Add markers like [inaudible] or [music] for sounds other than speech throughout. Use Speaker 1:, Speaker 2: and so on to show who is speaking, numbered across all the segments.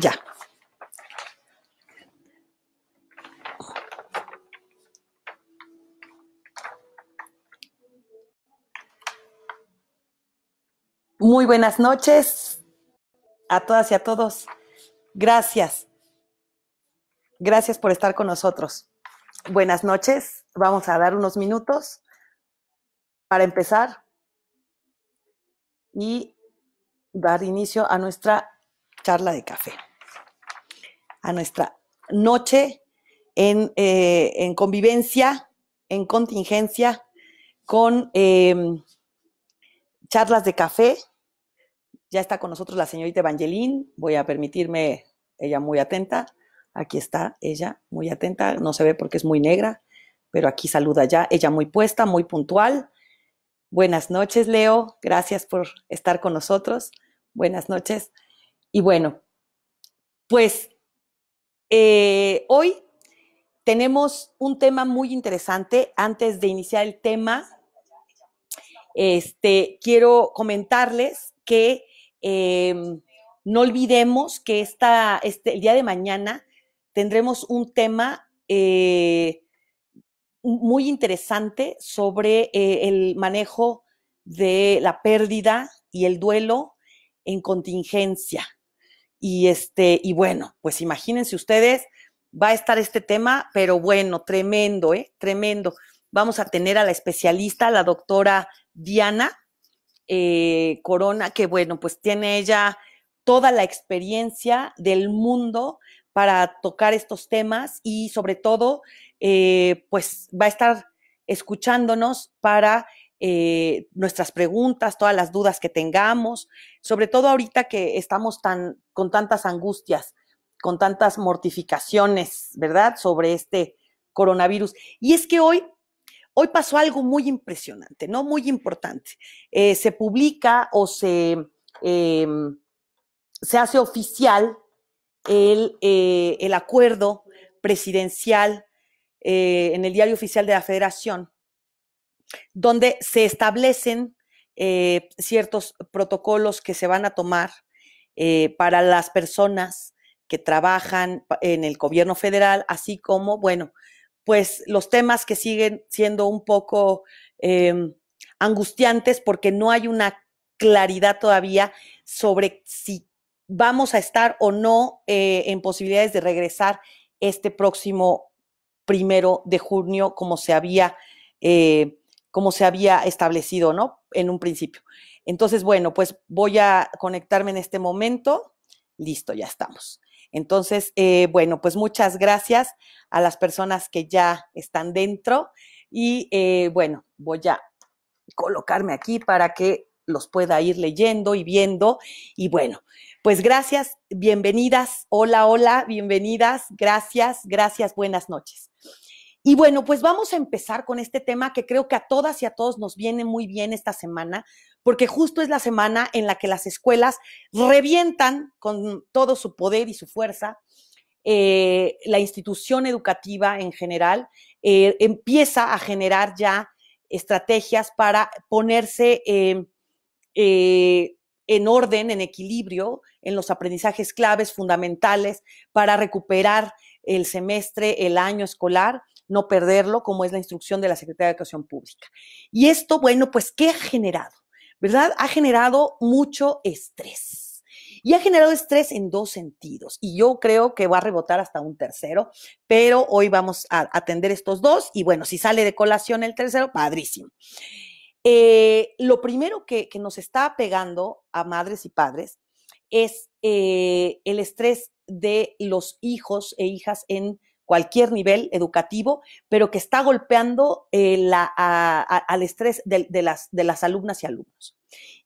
Speaker 1: Ya. Muy buenas noches a todas y a todos. Gracias. Gracias por estar con nosotros. Buenas noches. Vamos a dar unos minutos para empezar y dar inicio a nuestra charla de café, a nuestra noche en, eh, convivencia, en contingencia, con em, charlas de café. Ya está con nosotros la señorita Evangelín, voy a permitirme, ella muy atenta, aquí está ella muy atenta, no se ve porque es muy negra, pero aquí saluda ya, ella muy puesta, muy puntual. Buenas noches, Leo. Gracias por estar con nosotros. Buenas noches. Y bueno, pues eh, hoy tenemos un tema muy interesante. Antes de iniciar el tema, este, quiero comentarles que em, no olvidemos que esta, este, el día de mañana tendremos un tema eh, muy interesante sobre eh, el manejo de la pérdida y el duelo en contingencia. Y este, y bueno, pues imagínense ustedes, va a estar este tema, pero bueno, tremendo, ¿eh? Tremendo. Vamos a tener a la especialista, la doctora Diana eh, Corona, que bueno, pues tiene ella toda la experiencia del mundo para tocar estos temas y sobre todo, eh, pues va a estar escuchándonos para eh, nuestras preguntas, todas las dudas que tengamos, sobre todo ahorita que estamos tan, con tantas angustias, con tantas mortificaciones, ¿verdad?, sobre este coronavirus. Y es que hoy, hoy pasó algo muy impresionante, ¿no? Muy importante. Eh, se publica o se, em, se hace oficial el eh, acuerdo presidencial en el diario oficial de la federación donde se establecen eh, ciertos protocolos que se van a tomar eh, para las personas que trabajan en el gobierno federal, así como, bueno, pues los temas que siguen siendo un poco em, angustiantes porque no hay una claridad todavía sobre si vamos a estar o no eh, en posibilidades de regresar este próximo primero de junio como se había como se había establecido, ¿no? En un principio. Entonces, bueno, pues voy a conectarme en este momento. Listo, ya estamos. Entonces, eh, bueno, pues muchas gracias a las personas que ya están dentro y eh, bueno, voy a colocarme aquí para que los pueda ir leyendo y viendo. Y bueno, pues gracias, bienvenidas, hola, hola, bienvenidas, gracias, gracias, buenas noches. Y bueno, pues vamos a empezar con este tema que creo que a todas y a todos nos viene muy bien esta semana, porque justo es la semana en la que las escuelas revientan con todo su poder y su fuerza. Eh, la institución educativa en general eh, empieza a generar ya estrategias para ponerse eh, en orden, en equilibrio, en los aprendizajes claves fundamentales para recuperar el semestre, el año escolar no perderlo, como es la instrucción de la Secretaría de Educación Pública. Y esto, bueno, pues, ¿qué ha generado? ¿Verdad? Ha generado mucho estrés. Y ha generado estrés en dos sentidos. Y yo creo que va a rebotar hasta un tercero, pero hoy vamos a atender estos dos. Y bueno, si sale de colación el tercero, padrísimo. Eh, lo primero que, nos está pegando a madres y padres es eh, el estrés de los hijos e hijas en cualquier nivel educativo, pero que está golpeando eh, al estrés de, las, de las alumnas y alumnos.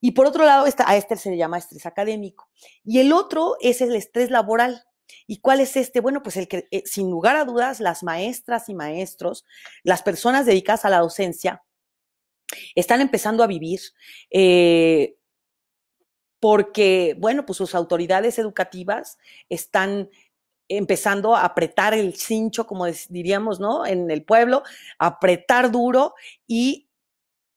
Speaker 1: Y por otro lado, a este se le llama estrés académico. Y el otro es el estrés laboral. ¿Y cuál es este? Bueno, pues el que, eh, sin lugar a dudas, las maestras y maestros, las personas dedicadas a la docencia, están empezando a vivir. Eh, porque, bueno, pues sus autoridades educativas están empezando a apretar el cincho, como diríamos, ¿no? En el pueblo, apretar duro y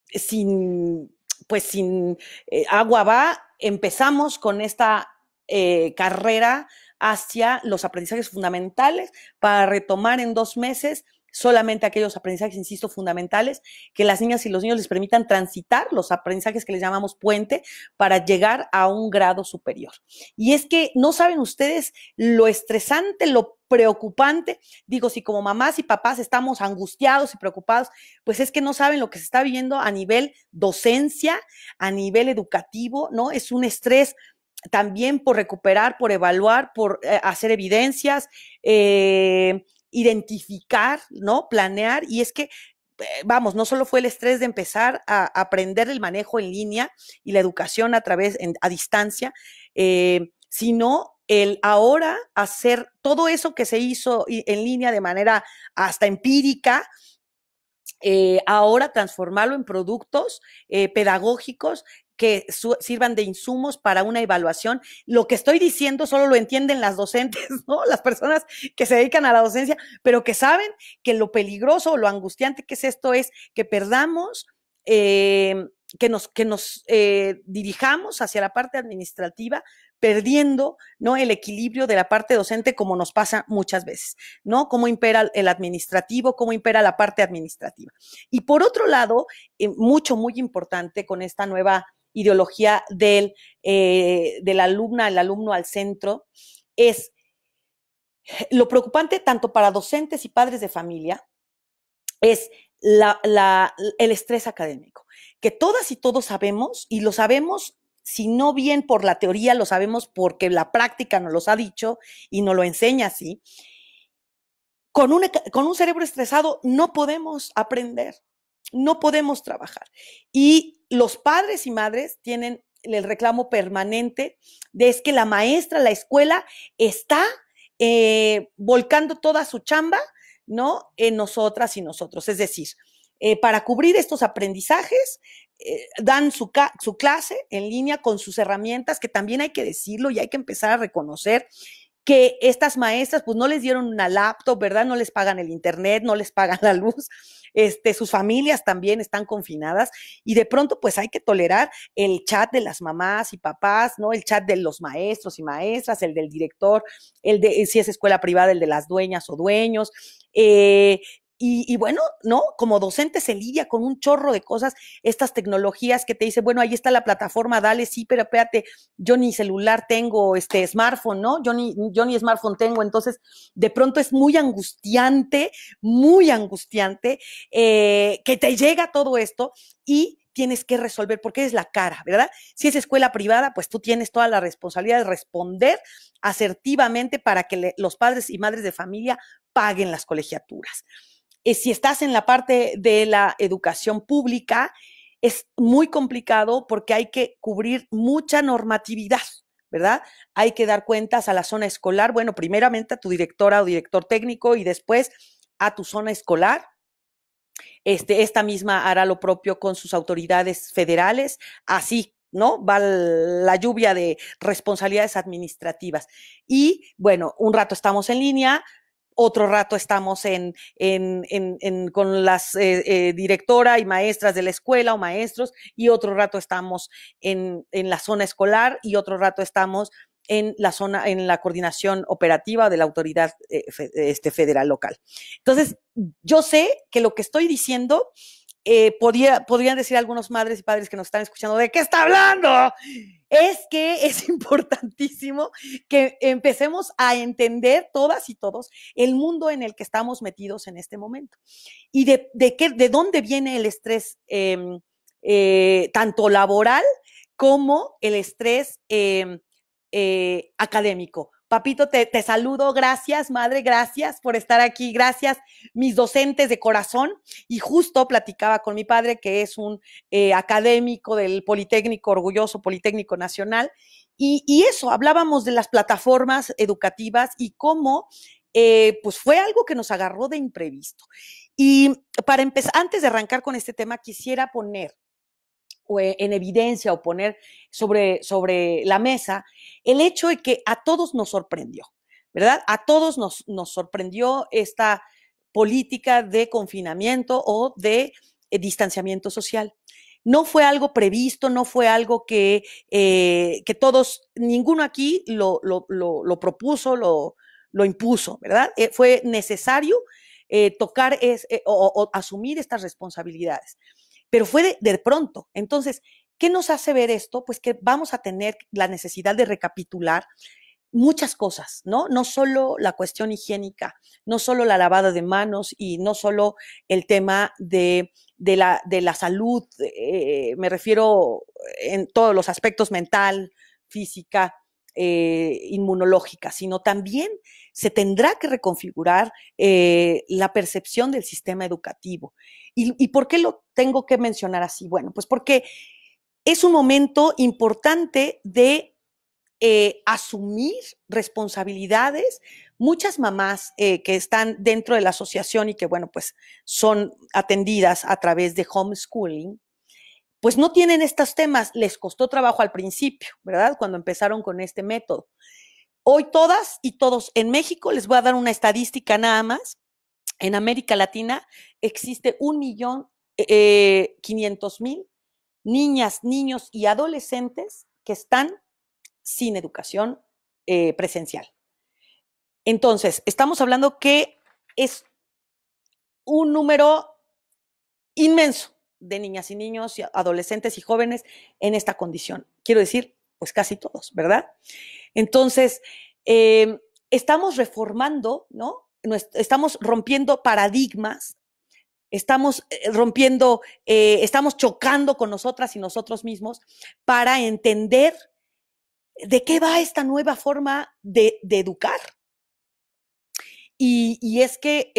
Speaker 1: sin, pues sin eh, agua va, empezamos con esta eh, carrera hacia los aprendizajes fundamentales para retomar en dos meses solamente aquellos aprendizajes, insisto, fundamentales, que las niñas y los niños les permitan transitar los aprendizajes que les llamamos puente para llegar a un grado superior. Y es que no saben ustedes lo estresante, lo preocupante. Digo, si como mamás y papás estamos angustiados y preocupados, pues es que no saben lo que se está viviendo a nivel docencia, a nivel educativo, ¿no? Es un estrés también por recuperar, por evaluar, por eh, hacer evidencias, eh, identificar, ¿no? Planear. Y es que, eh, vamos, no solo fue el estrés de empezar a aprender el manejo en línea y la educación a través, a distancia, eh, sino el ahora hacer todo eso que se hizo en línea de manera hasta empírica, eh, ahora transformarlo en productos pedagógicos que sirvan de insumos para una evaluación. Lo que estoy diciendo solo lo entienden las docentes, [laughs] ¿no? Las personas que se dedican a la docencia, pero que saben que lo peligroso o lo angustiante que es esto es que perdamos, em, que nos, eh, dirijamos hacia la parte administrativa, perdiendo ¿no? el equilibrio de la parte docente como nos pasa muchas veces, ¿no? Cómo impera el administrativo, cómo impera la parte administrativa. Y por otro lado, eh, mucho, muy importante con esta nueva ideología del, eh, alumna, el alumno al centro, es lo preocupante tanto para docentes y padres de familia, es el estrés académico, que todas y todos sabemos, y lo sabemos si no bien por la teoría, lo sabemos porque la práctica nos los ha dicho y nos lo enseña así. Con un, con un cerebro estresado no podemos aprender, no podemos trabajar. Y los padres y madres tienen el reclamo permanente de es que la maestra, la escuela está eh, volcando toda su chamba, ¿no? En nosotras y nosotros. Es decir, eh, para cubrir estos aprendizajes, eh, dan su, clase en línea con sus herramientas, que también hay que decirlo y hay que empezar a reconocer que estas maestras pues no les dieron una laptop, ¿verdad? No les pagan el internet, no les pagan la luz, este, sus familias también están confinadas y de pronto pues hay que tolerar el chat de las mamás y papás, ¿no? El chat de los maestros y maestras, el del director, el de si es escuela privada, el de las dueñas o dueños, eh, y, bueno, ¿no? Como docente se lidia con un chorro de cosas, estas tecnologías que te dicen, bueno, ahí está la plataforma, dale, sí, pero espérate, yo ni celular tengo, este smartphone, ¿no? Yo ni, yo ni smartphone tengo, entonces de pronto es muy angustiante, muy angustiante eh, que te llega todo esto y tienes que resolver porque es la cara, ¿verdad? Si es escuela privada, pues tú tienes toda la responsabilidad de responder asertivamente para que los padres y madres de familia paguen las colegiaturas. Eh, si estás en la parte de la educación pública, es muy complicado porque hay que cubrir mucha normatividad. ¿verdad? Hay que dar cuentas a la zona escolar, bueno, primeramente a tu directora o director técnico y después a tu zona escolar. Este, esta misma hará lo propio con sus autoridades federales, así, ¿no? Va la lluvia de responsabilidades administrativas. Y bueno, un rato estamos en línea, otro rato estamos en, en, con las eh, eh, directora y maestras de la escuela o maestros, y otro rato estamos en, en la zona escolar y otro rato estamos en la zona, en la coordinación operativa de la autoridad eh, este, federal local. Entonces, yo sé que lo que estoy diciendo eh, podrían decir algunos madres y padres que nos están escuchando, ¿de qué está hablando? Es que es [laughs] importantísimo que empecemos a entender todas y todos el mundo en el que estamos metidos en este momento. ¿Y de, qué, de dónde viene el estrés em, eh, tanto laboral como el estrés em, eh, académico? Papito, te, saludo, gracias, madre, gracias por estar aquí, gracias, mis docentes de corazón. Y justo platicaba con mi padre, que es un eh, académico del Politécnico, orgulloso Politécnico Nacional, y, eso, hablábamos de las plataformas educativas y cómo, eh, pues fue algo que nos agarró de imprevisto. Y para empezar, antes de arrancar con este tema, quisiera poner o e, en evidencia o poner sobre, sobre la mesa el hecho de que a todos nos sorprendió, ¿verdad? A todos nos, nos sorprendió esta política de confinamiento o de eh, distanciamiento social. No fue algo previsto, no fue algo que, eh, que todos, ninguno aquí lo, propuso, lo, impuso, ¿verdad? Eh, fue necesario tocar o, asumir estas responsabilidades pero fue de, pronto. Entonces, ¿qué nos hace ver esto? Pues que vamos a tener la necesidad de recapitular muchas cosas, ¿no? No solo la cuestión higiénica, no solo la lavada de manos y no solo el tema de, la, salud, eh, me refiero en todos los aspectos mental, física, eh, inmunológica, sino también se tendrá que reconfigurar eh, la percepción del sistema educativo. ¿Y, por qué lo tengo que mencionar así? Bueno, pues porque es un momento importante de eh, asumir responsabilidades. Muchas mamás que están dentro de la asociación y que, bueno, pues son atendidas a través de homeschooling, pues no tienen estos temas. Les costó trabajo al principio, ¿verdad? Cuando empezaron con este método. Hoy todas y todos en México, les voy a dar una estadística nada más. En América Latina existe un millón eh, quinientos mil niñas, niños y adolescentes que están sin educación eh, presencial. Entonces, estamos hablando que es un número inmenso de niñas y niños, adolescentes y jóvenes en esta condición. Quiero decir, pues casi todos, ¿verdad? Entonces, eh, estamos reformando, ¿no? Estamos rompiendo paradigmas, estamos eh, rompiendo, eh, estamos chocando con nosotras y nosotros mismos para entender de qué va esta nueva forma de, educar. Y, es que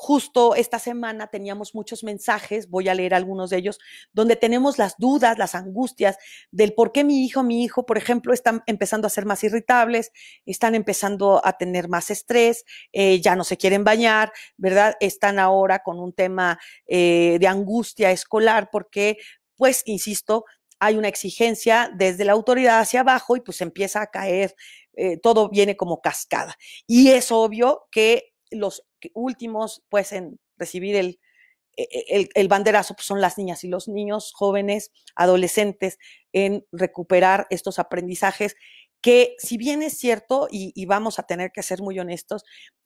Speaker 1: Justo esta semana teníamos muchos mensajes, voy a leer algunos de ellos, donde tenemos las dudas, las angustias del por qué mi hijo, mi hijo, por ejemplo, están empezando a ser más irritables, están empezando a tener más estrés, eh, ya no se quieren bañar, ¿verdad? Están ahora con un tema eh, de angustia escolar porque, pues, insisto, hay una exigencia desde la autoridad hacia abajo y pues empieza a caer, eh, todo viene como cascada. Y es obvio que los últimos, pues, en recibir el, e, e, el, banderazo pues, son las niñas y los niños jóvenes, adolescentes, en recuperar estos aprendizajes que si bien es cierto, y, vamos a tener que ser muy honestos,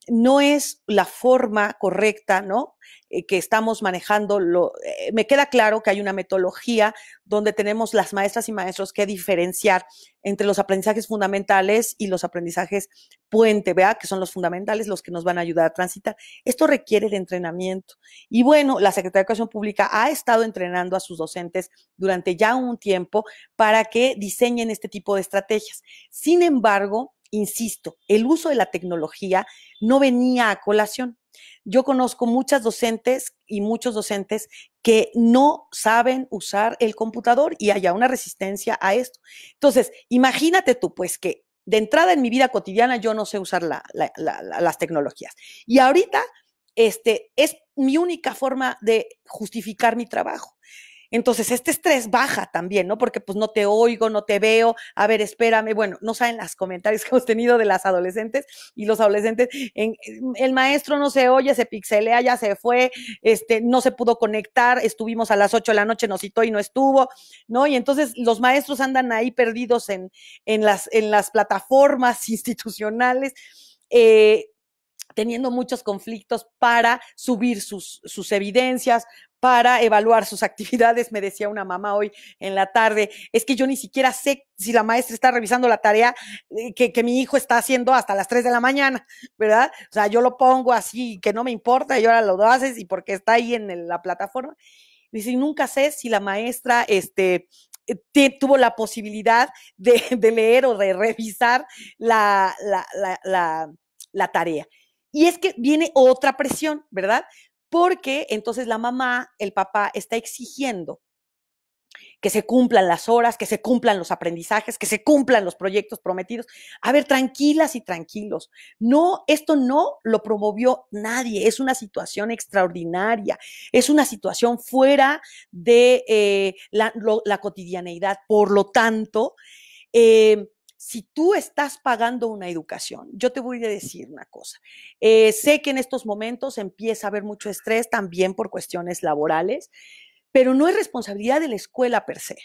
Speaker 1: no es la forma correcta, ¿no? Eh, que estamos manejando. Lo, eh, me queda claro que hay una metodología donde tenemos las maestras y maestros que diferenciar entre los aprendizajes fundamentales y los aprendizajes puente, ¿vea? Que son los fundamentales los que nos van a ayudar a transitar. Esto requiere de entrenamiento. Y bueno, la Secretaría de Educación Pública ha estado entrenando a sus docentes durante ya un tiempo para que diseñen este tipo de estrategias. Sin embargo, insisto, el uso de la tecnología no venía a colación. Yo conozco muchas docentes y muchos docentes que no saben usar el computador y haya una resistencia a esto. Entonces, imagínate tú, pues que de entrada en mi vida cotidiana yo no sé usar las tecnologías. Y ahorita, este, es mi única forma de justificar mi trabajo. Entonces, este estrés baja también, ¿no? Porque pues no te oigo, no te veo, a ver, espérame. Bueno, no saben las comentarios que hemos tenido de las adolescentes y los adolescentes. Em, el maestro no se oye, se pixelea, ya se fue, este, no se pudo conectar, estuvimos a las 8 de la noche, nos citó y no estuvo, ¿no? Y entonces los maestros andan ahí perdidos en, en, las, en las plataformas [laughs] institucionales. Eh, teniendo muchos conflictos para subir sus, evidencias, para evaluar sus [laughs] actividades. Me decía una mamá hoy en la tarde, es que yo ni siquiera sé si la maestra está revisando la tarea eh, que, mi hijo está haciendo hasta las 3 de la mañana, ¿verdad? O sea, yo lo pongo así, que no me importa, y ahora lo haces y porque está ahí en la plataforma. Dice, y nunca sé si la maestra, este, eh, tuvo la posibilidad [laughs] de, leer o de revisar la, la, la, la tarea. Y es que viene otra presión, ¿verdad? Porque entonces la mamá, el papá está exigiendo que se cumplan las horas, que se cumplan los aprendizajes, que se cumplan los proyectos prometidos. A ver, tranquilas y tranquilos. No, esto no lo promovió nadie. Es una situación extraordinaria. Es una situación fuera de eh, la, cotidianeidad. Por lo tanto, em, si tú estás pagando una educación, yo te voy a decir una cosa. Eh, sé que en estos momentos empieza a haber mucho estrés también por cuestiones laborales, pero no es responsabilidad de la escuela per se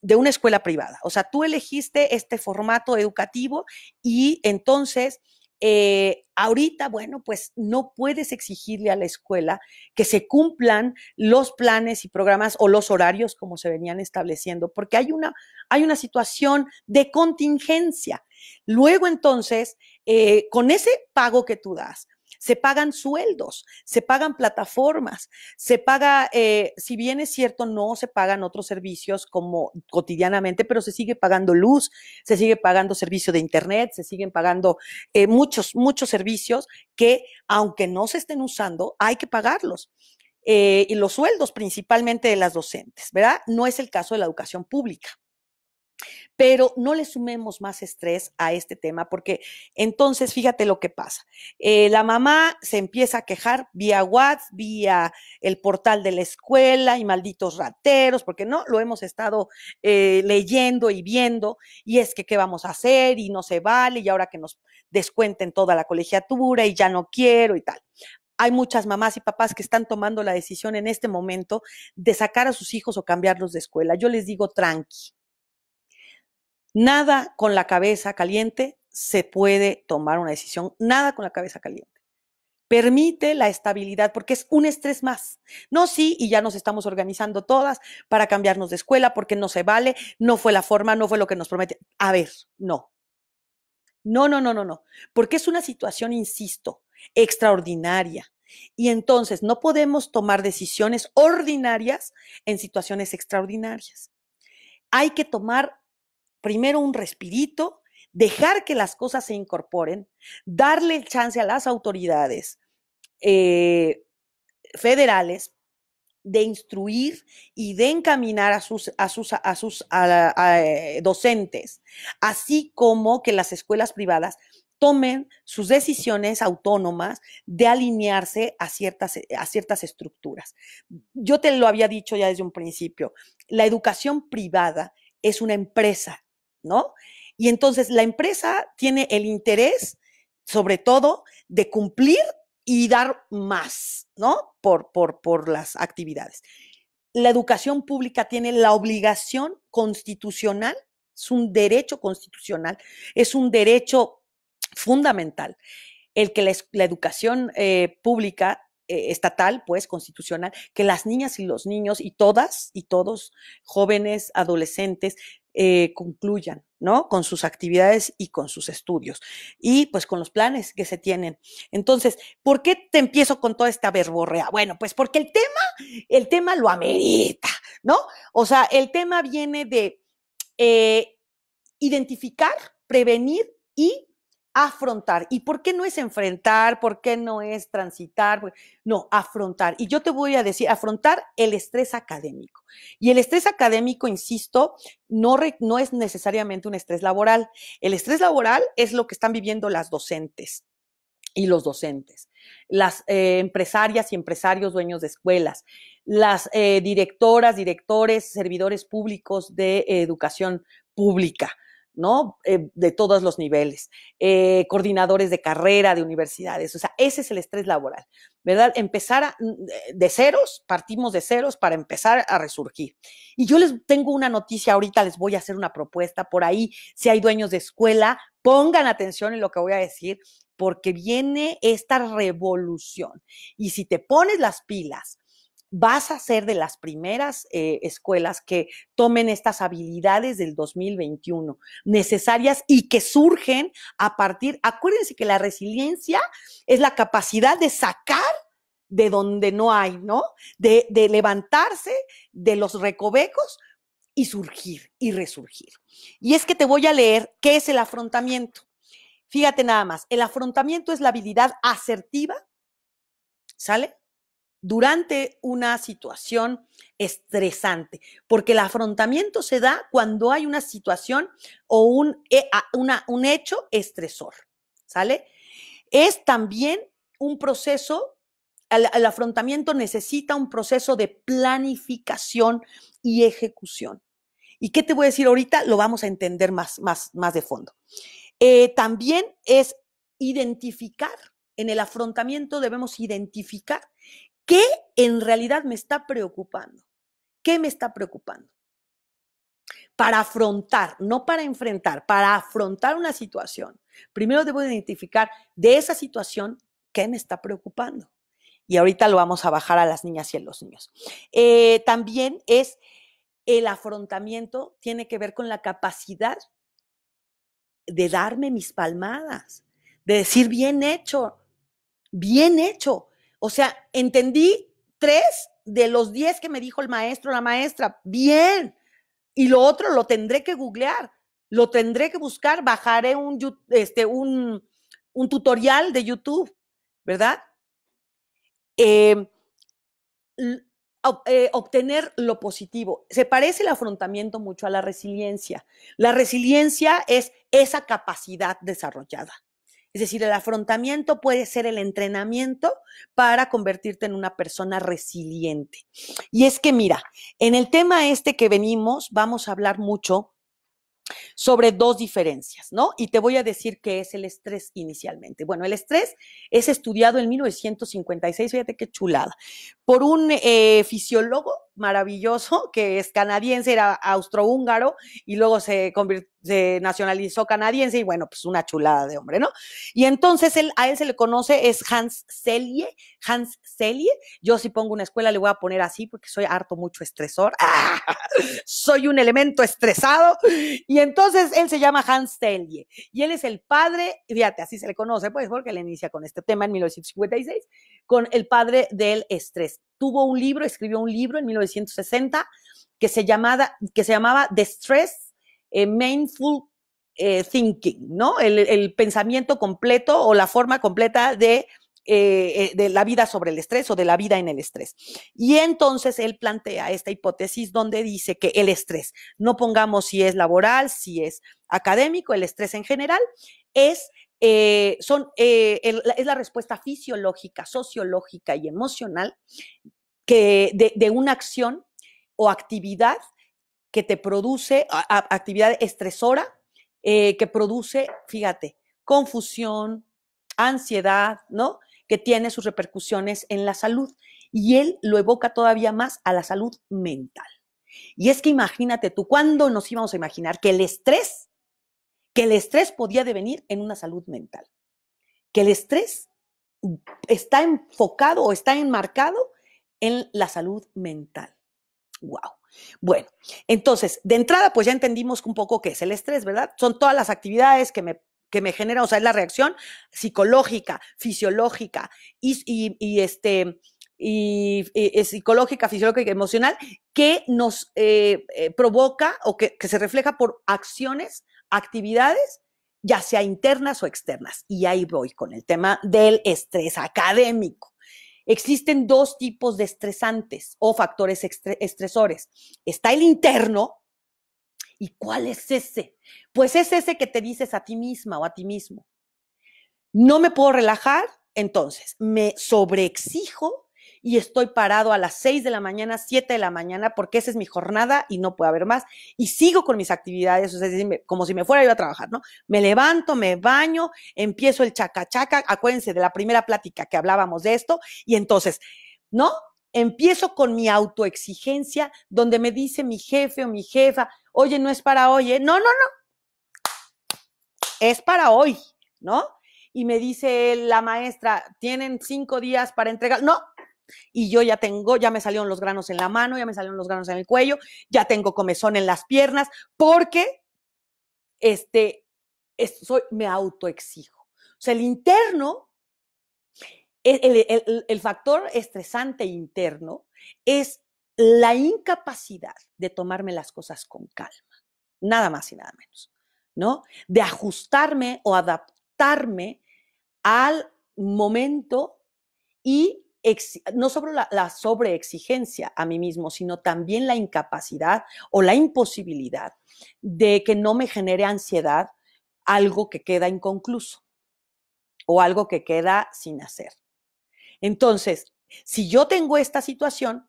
Speaker 1: de una escuela privada. O sea, tú elegiste este formato educativo y entonces eh, ahorita, bueno, pues no puedes exigirle a la escuela que se cumplan los planes y programas o los horarios como se venían estableciendo, porque hay una, hay una situación de contingencia. Luego, entonces, eh, con ese pago que tú das, se pagan sueldos, se pagan plataformas, se paga, eh, si bien es cierto, no se pagan otros servicios como cotidianamente, pero se sigue pagando luz, se sigue pagando servicio de Internet, se siguen pagando eh, muchos, muchos servicios que, aunque no se estén usando, hay que pagarlos. Eh, y los sueldos principalmente de las docentes, ¿verdad? No es el caso de la educación pública. Pero no le sumemos más estrés a este tema porque entonces fíjate lo que pasa. Eh, la mamá se empieza a quejar vía WhatsApp, vía el portal de la escuela y malditos rateros, porque no lo hemos estado eh, leyendo y viendo y es que qué vamos a hacer y no se vale y ahora que nos descuenten toda la colegiatura y ya no quiero y tal hay muchas mamás y papás que están tomando la decisión en este momento de sacar a sus hijos o cambiarlos de escuela. Yo les digo tranqui. Nada con la cabeza caliente se puede tomar una decisión, nada con la cabeza caliente. Permite la estabilidad porque es un estrés más. No, sí, y ya nos estamos organizando todas para cambiarnos de escuela porque no se vale, no fue la forma, no fue lo que nos promete. A ver, no. No, no, no, no, no. Porque es una situación, insisto, extraordinaria. Y entonces no podemos tomar decisiones ordinarias en situaciones extraordinarias. Hay que tomar primero un respirito, dejar que las cosas se incorporen, darle chance a las autoridades eh, federales de instruir y de encaminar a sus, a sus, a sus eh, docentes, así como que las escuelas privadas tomen sus decisiones autónomas de alinearse a ciertas, a ciertas estructuras. Yo te lo había dicho ya desde un principio, la educación privada es una empresa ¿no? Y entonces la empresa tiene el interés, sobre todo, de cumplir y dar más, ¿no? Por, por, las actividades. La educación pública tiene la obligación constitucional, es un derecho constitucional, es un derecho fundamental, el que la, educación eh, pública eh, estatal, pues constitucional, que las niñas y los niños y todas y todos, jóvenes, adolescentes, eh, concluyan, ¿no? Con sus actividades y con sus estudios y pues con los planes que se tienen. Entonces, ¿por qué te empiezo con toda esta verborrea? Bueno, pues porque el tema, el tema lo amerita, ¿no? O sea, el tema viene de eh, identificar, prevenir y afrontar. ¿Y por qué no es enfrentar? ¿Por qué no es transitar? No, afrontar. Y yo te voy a decir, afrontar el estrés académico. Y el estrés académico, insisto, no, es necesariamente un estrés laboral. El estrés laboral es lo que están viviendo las docentes y los docentes, las eh, empresarias y empresarios dueños de escuelas, las eh, directoras, directores, servidores públicos de educación pública ¿no? Eh, de todos los niveles, eh, coordinadores de carrera, de universidades, o sea, ese es el estrés laboral, ¿verdad? Empezar mm, eh, de ceros, partimos de ceros para empezar a resurgir. Y yo les tengo una noticia ahorita, les voy a hacer una propuesta por ahí, si hay dueños de escuela, pongan atención en lo que voy a decir, porque viene esta revolución. Y si te pones las pilas, vas a ser de las primeras eh, escuelas que tomen estas habilidades del 2021 necesarias y que surgen a partir, acuérdense que la resiliencia es la capacidad de sacar de donde no hay, ¿no? De, de levantarse de los recovecos y surgir y resurgir. Y es que te voy a leer qué es el afrontamiento. Fíjate nada más, el afrontamiento es la habilidad asertiva, ¿sale? durante una situación estresante, porque el afrontamiento se da cuando hay una situación o un, e, un hecho estresor, ¿sale? Es también un proceso, el, afrontamiento necesita un proceso de planificación y ejecución. ¿Y qué te voy a decir ahorita? Lo vamos a entender más, más, más de fondo. Eh, también es identificar, en el afrontamiento debemos identificar ¿Qué en realidad me está preocupando? ¿Qué me está preocupando? Para afrontar, no para enfrentar, para afrontar una situación, primero debo identificar de esa situación qué me está preocupando. Y ahorita lo vamos a bajar a las niñas y a los niños. Eh, también es el afrontamiento, tiene que ver con la capacidad de darme mis palmadas, de decir bien hecho, bien hecho. O sea, entendí tres de los diez que me dijo el maestro, la maestra. Bien. Y lo otro lo tendré que googlear, lo tendré que buscar, bajaré un, este, un, tutorial de YouTube, ¿verdad? Em, eh, obtener lo positivo. Se parece el afrontamiento mucho a la resiliencia. La resiliencia es esa capacidad desarrollada. Es decir, el afrontamiento puede ser el entrenamiento para convertirte en una persona resiliente. Y es que, mira, en el tema este que venimos, vamos a hablar mucho sobre dos diferencias, ¿no? Y te voy a decir qué es el estrés inicialmente. Bueno, el estrés es estudiado en 1956, fíjate qué chulada, por un eh, fisiólogo maravilloso que es canadiense, era austrohúngaro y luego se, nacionalizó canadiense y bueno, pues una chulada de hombre, ¿no? Y entonces él, a él se le conoce, es Hans Selye, Hans Selye, yo si pongo una escuela le voy a poner así porque soy harto mucho estresor, [laughs] ¡Ah! soy un elemento estresado y entonces él se llama Hans Selye y él es el padre, fíjate, así se le conoce pues porque le inicia con este tema en 1956, con el padre del estrés. Tuvo un libro, escribió un libro en 1960 que se llamaba, que se llamaba The Stress eh, Mindful eh, Thinking, ¿no? El, pensamiento completo o la forma completa de, eh, eh, de la vida sobre el estrés o de la vida en el estrés. Y entonces él plantea esta hipótesis donde dice que el estrés, no pongamos si es laboral, si es académico, el estrés en general, es eh, eh, es la respuesta fisiológica, sociológica y emocional que de, una acción o actividad que te produce, actividad estresora, eh, que produce, fíjate, confusión, ansiedad, ¿no? Que tiene sus repercusiones en la salud. Y él lo evoca todavía más a la salud mental. Y es que imagínate tú, ¿cuándo nos íbamos a imaginar que el estrés que el estrés podía devenir en una salud mental, que el estrés está enfocado o está enmarcado en la salud mental. ¡Wow! Bueno, entonces, de entrada, pues ya entendimos un poco qué es el estrés, ¿verdad? Son todas las actividades que me, que generan, o sea, es la reacción psicológica, fisiológica y, este, y, psicológica, fisiológica y emocional que nos eh, eh, provoca o que, que, se refleja por acciones actividades, ya sea internas o externas. Y ahí voy con el tema del estrés académico. Existen dos tipos de estresantes o factores estresores. Está el interno, ¿Y cuál es ese? Pues es ese que te dices a ti misma o a ti mismo. No me puedo relajar, entonces me sobreexijo y estoy parado a las 6 de la mañana, 7 de la mañana, porque esa es mi jornada y no puede haber más. Y sigo con mis actividades, o sea, como si me fuera ir a trabajar, ¿no? Me levanto, me baño, empiezo el chacachaca, acuérdense de la primera plática que hablábamos de esto, y entonces, ¿no? Empiezo con mi autoexigencia, donde me dice mi jefe o mi jefa, oye, no es para hoy, ¿eh? No, no, no. Es para hoy, ¿no? Y me dice la maestra, tienen cinco días para entregar. No, y yo ya tengo, ya me salieron los granos en la mano, ya me salieron los granos en el cuello, ya tengo comezón en las piernas, porque este, soy, me autoexijo. O sea, el interno, el, el, el factor estresante interno es la incapacidad de tomarme las cosas con calma, nada más y nada menos, ¿no? De ajustarme o adaptarme al momento y no solo la, sobreexigencia a mí mismo, sino también la incapacidad o la imposibilidad de que no me genere ansiedad algo que queda inconcluso o algo que queda sin hacer. Entonces, si yo tengo esta situación,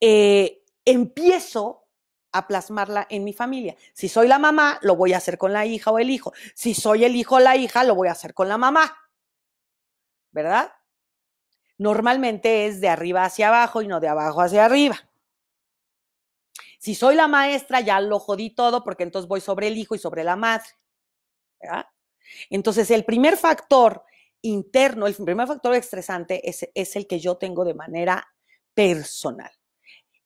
Speaker 1: eh, empiezo a plasmarla en mi familia. Si soy la mamá, lo voy a hacer con la hija o el hijo. Si soy el hijo o la hija, lo voy a hacer con la mamá. ¿Verdad? normalmente es de arriba hacia abajo y no de abajo hacia arriba. Si soy la maestra, ya lo jodí todo porque entonces voy sobre el hijo y sobre la madre. Entonces, el primer factor interno, el primer factor estresante es, el que yo tengo de manera personal.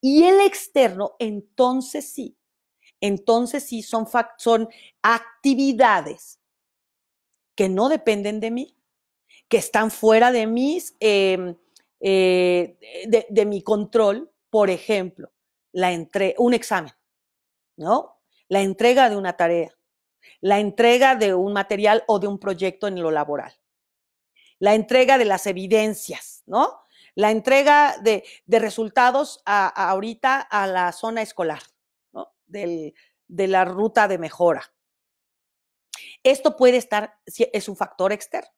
Speaker 1: Y el externo, entonces sí, entonces sí son, son actividades que no dependen de mí, que están fuera de mis, em, eh, de, mi control, por ejemplo, la entre, un examen, ¿no? La entrega de una tarea, la entrega de un material o de un proyecto en lo laboral, la entrega de las evidencias, ¿no? La entrega de, resultados ahorita a la zona escolar, de la ruta de mejora. Esto puede estar, es un factor externo.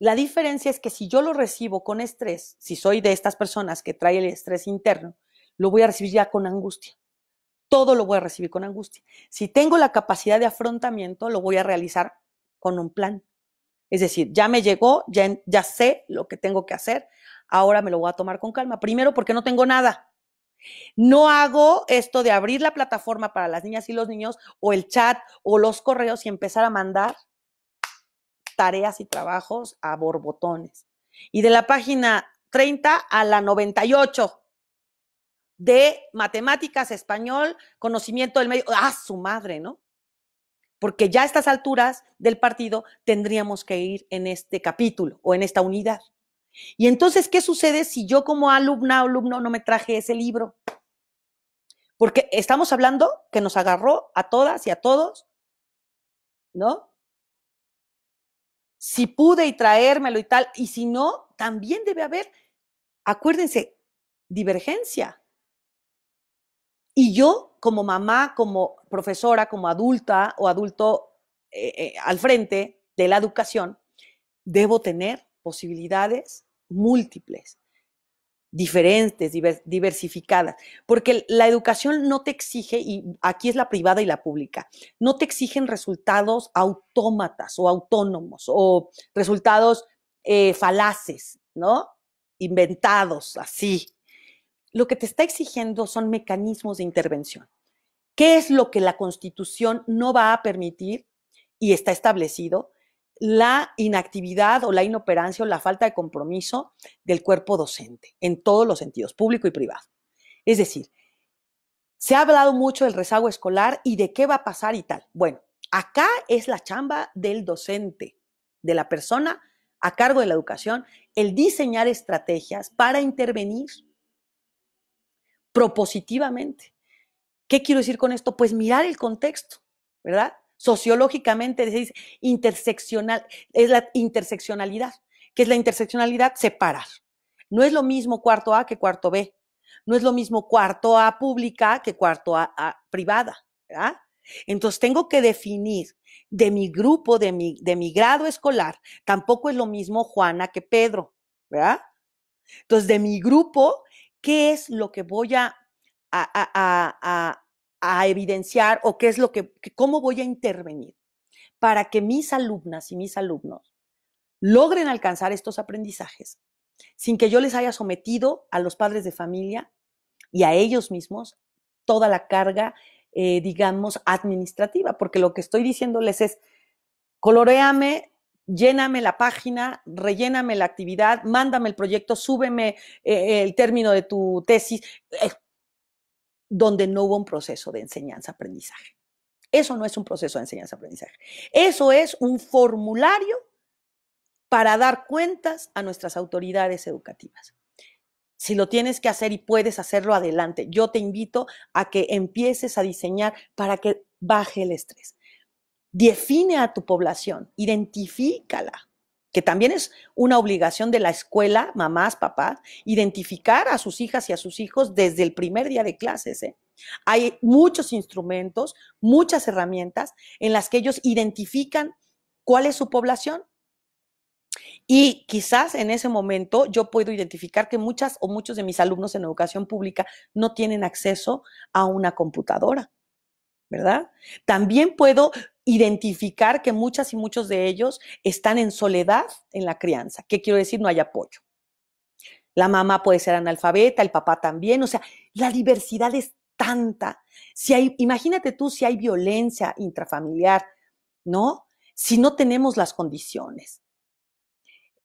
Speaker 1: La diferencia es que si yo lo recibo con estrés, si soy de estas personas que trae el estrés interno, lo voy a recibir ya con angustia. Todo lo voy a recibir con angustia. Si tengo la capacidad de afrontamiento, lo voy a realizar con un plan. Es decir, ya me llegó, ya, ya sé lo que tengo que hacer, ahora me lo voy a tomar con calma. Primero porque no tengo nada. No hago esto de abrir la plataforma para las niñas y los niños o el chat o los correos y empezar a mandar tareas y trabajos a borbotones. Y de la página 30 a la 98 de matemáticas, español, conocimiento del medio. ¡Ah, su madre, ¿no? Porque ya a estas alturas del partido tendríamos que ir en este capítulo o en esta unidad. Y entonces, ¿qué sucede si yo como alumna o alumno no me traje ese libro? Porque estamos hablando que nos agarró a todas y a todos, ¿no? si pude y traérmelo y tal, y si no, también debe haber, acuérdense, divergencia. Y yo, como mamá, como profesora, como adulta o adulto eh, eh, al frente de la educación, debo tener posibilidades múltiples diferentes, diversificadas, porque la educación no te exige, y aquí es la privada y la pública, no te exigen resultados autómatas o autónomos o resultados eh, falaces, ¿no? Inventados, así. Lo que te está exigiendo son mecanismos de intervención. ¿Qué es lo que la Constitución no va a permitir y está establecido? la inactividad o la inoperancia o la falta de compromiso del cuerpo docente en todos los sentidos, público y privado. Es decir, se ha hablado mucho del rezago escolar y de qué va a pasar y tal. Bueno, acá es la chamba del docente, de la persona a cargo de la educación, el diseñar estrategias para intervenir propositivamente. ¿Qué quiero decir con esto? Pues mirar el contexto, ¿verdad? sociológicamente decís interseccional, es la interseccionalidad. que es la interseccionalidad? Separar. No es lo mismo cuarto A que cuarto B. No es lo mismo cuarto A pública que cuarto A, privada. ¿verdad? Entonces tengo que definir de mi grupo, de mi, de mi grado escolar, tampoco es lo mismo Juana que Pedro, ¿verdad? Entonces, de mi grupo, ¿qué es lo que voy a, a evidenciar o qué es lo que, cómo voy a intervenir para que mis alumnas y mis alumnos logren alcanzar estos aprendizajes sin que yo les haya sometido a los padres de familia y a ellos mismos toda la carga, eh, digamos, administrativa, porque lo que estoy diciéndoles es, coloreame, lléname la página, relléname la actividad, mándame el proyecto, súbeme eh, el término de tu tesis, eh, donde no hubo un proceso de enseñanza-aprendizaje. Eso no es un proceso de enseñanza-aprendizaje. Eso es un formulario para dar cuentas a nuestras autoridades educativas. Si lo tienes que hacer y puedes hacerlo adelante, yo te invito a que empieces a diseñar para que baje el estrés. Define a tu población, identifícala, que también es una obligación de la escuela, mamás, papás, identificar a sus hijas y a sus hijos desde el primer día de clases. ¿eh? Hay muchos instrumentos, muchas herramientas en las que ellos identifican cuál es su población. Y quizás en ese momento yo puedo identificar que muchas o muchos de mis alumnos en educación pública no tienen acceso a una computadora, ¿verdad? También puedo identificar que muchas y muchos de ellos están en soledad en la crianza. ¿Qué quiero decir? No hay apoyo. La mamá puede ser analfabeta, el papá también, o sea, la diversidad es tanta. Si hay, imagínate tú si hay violencia intrafamiliar, ¿no? Si no tenemos las condiciones.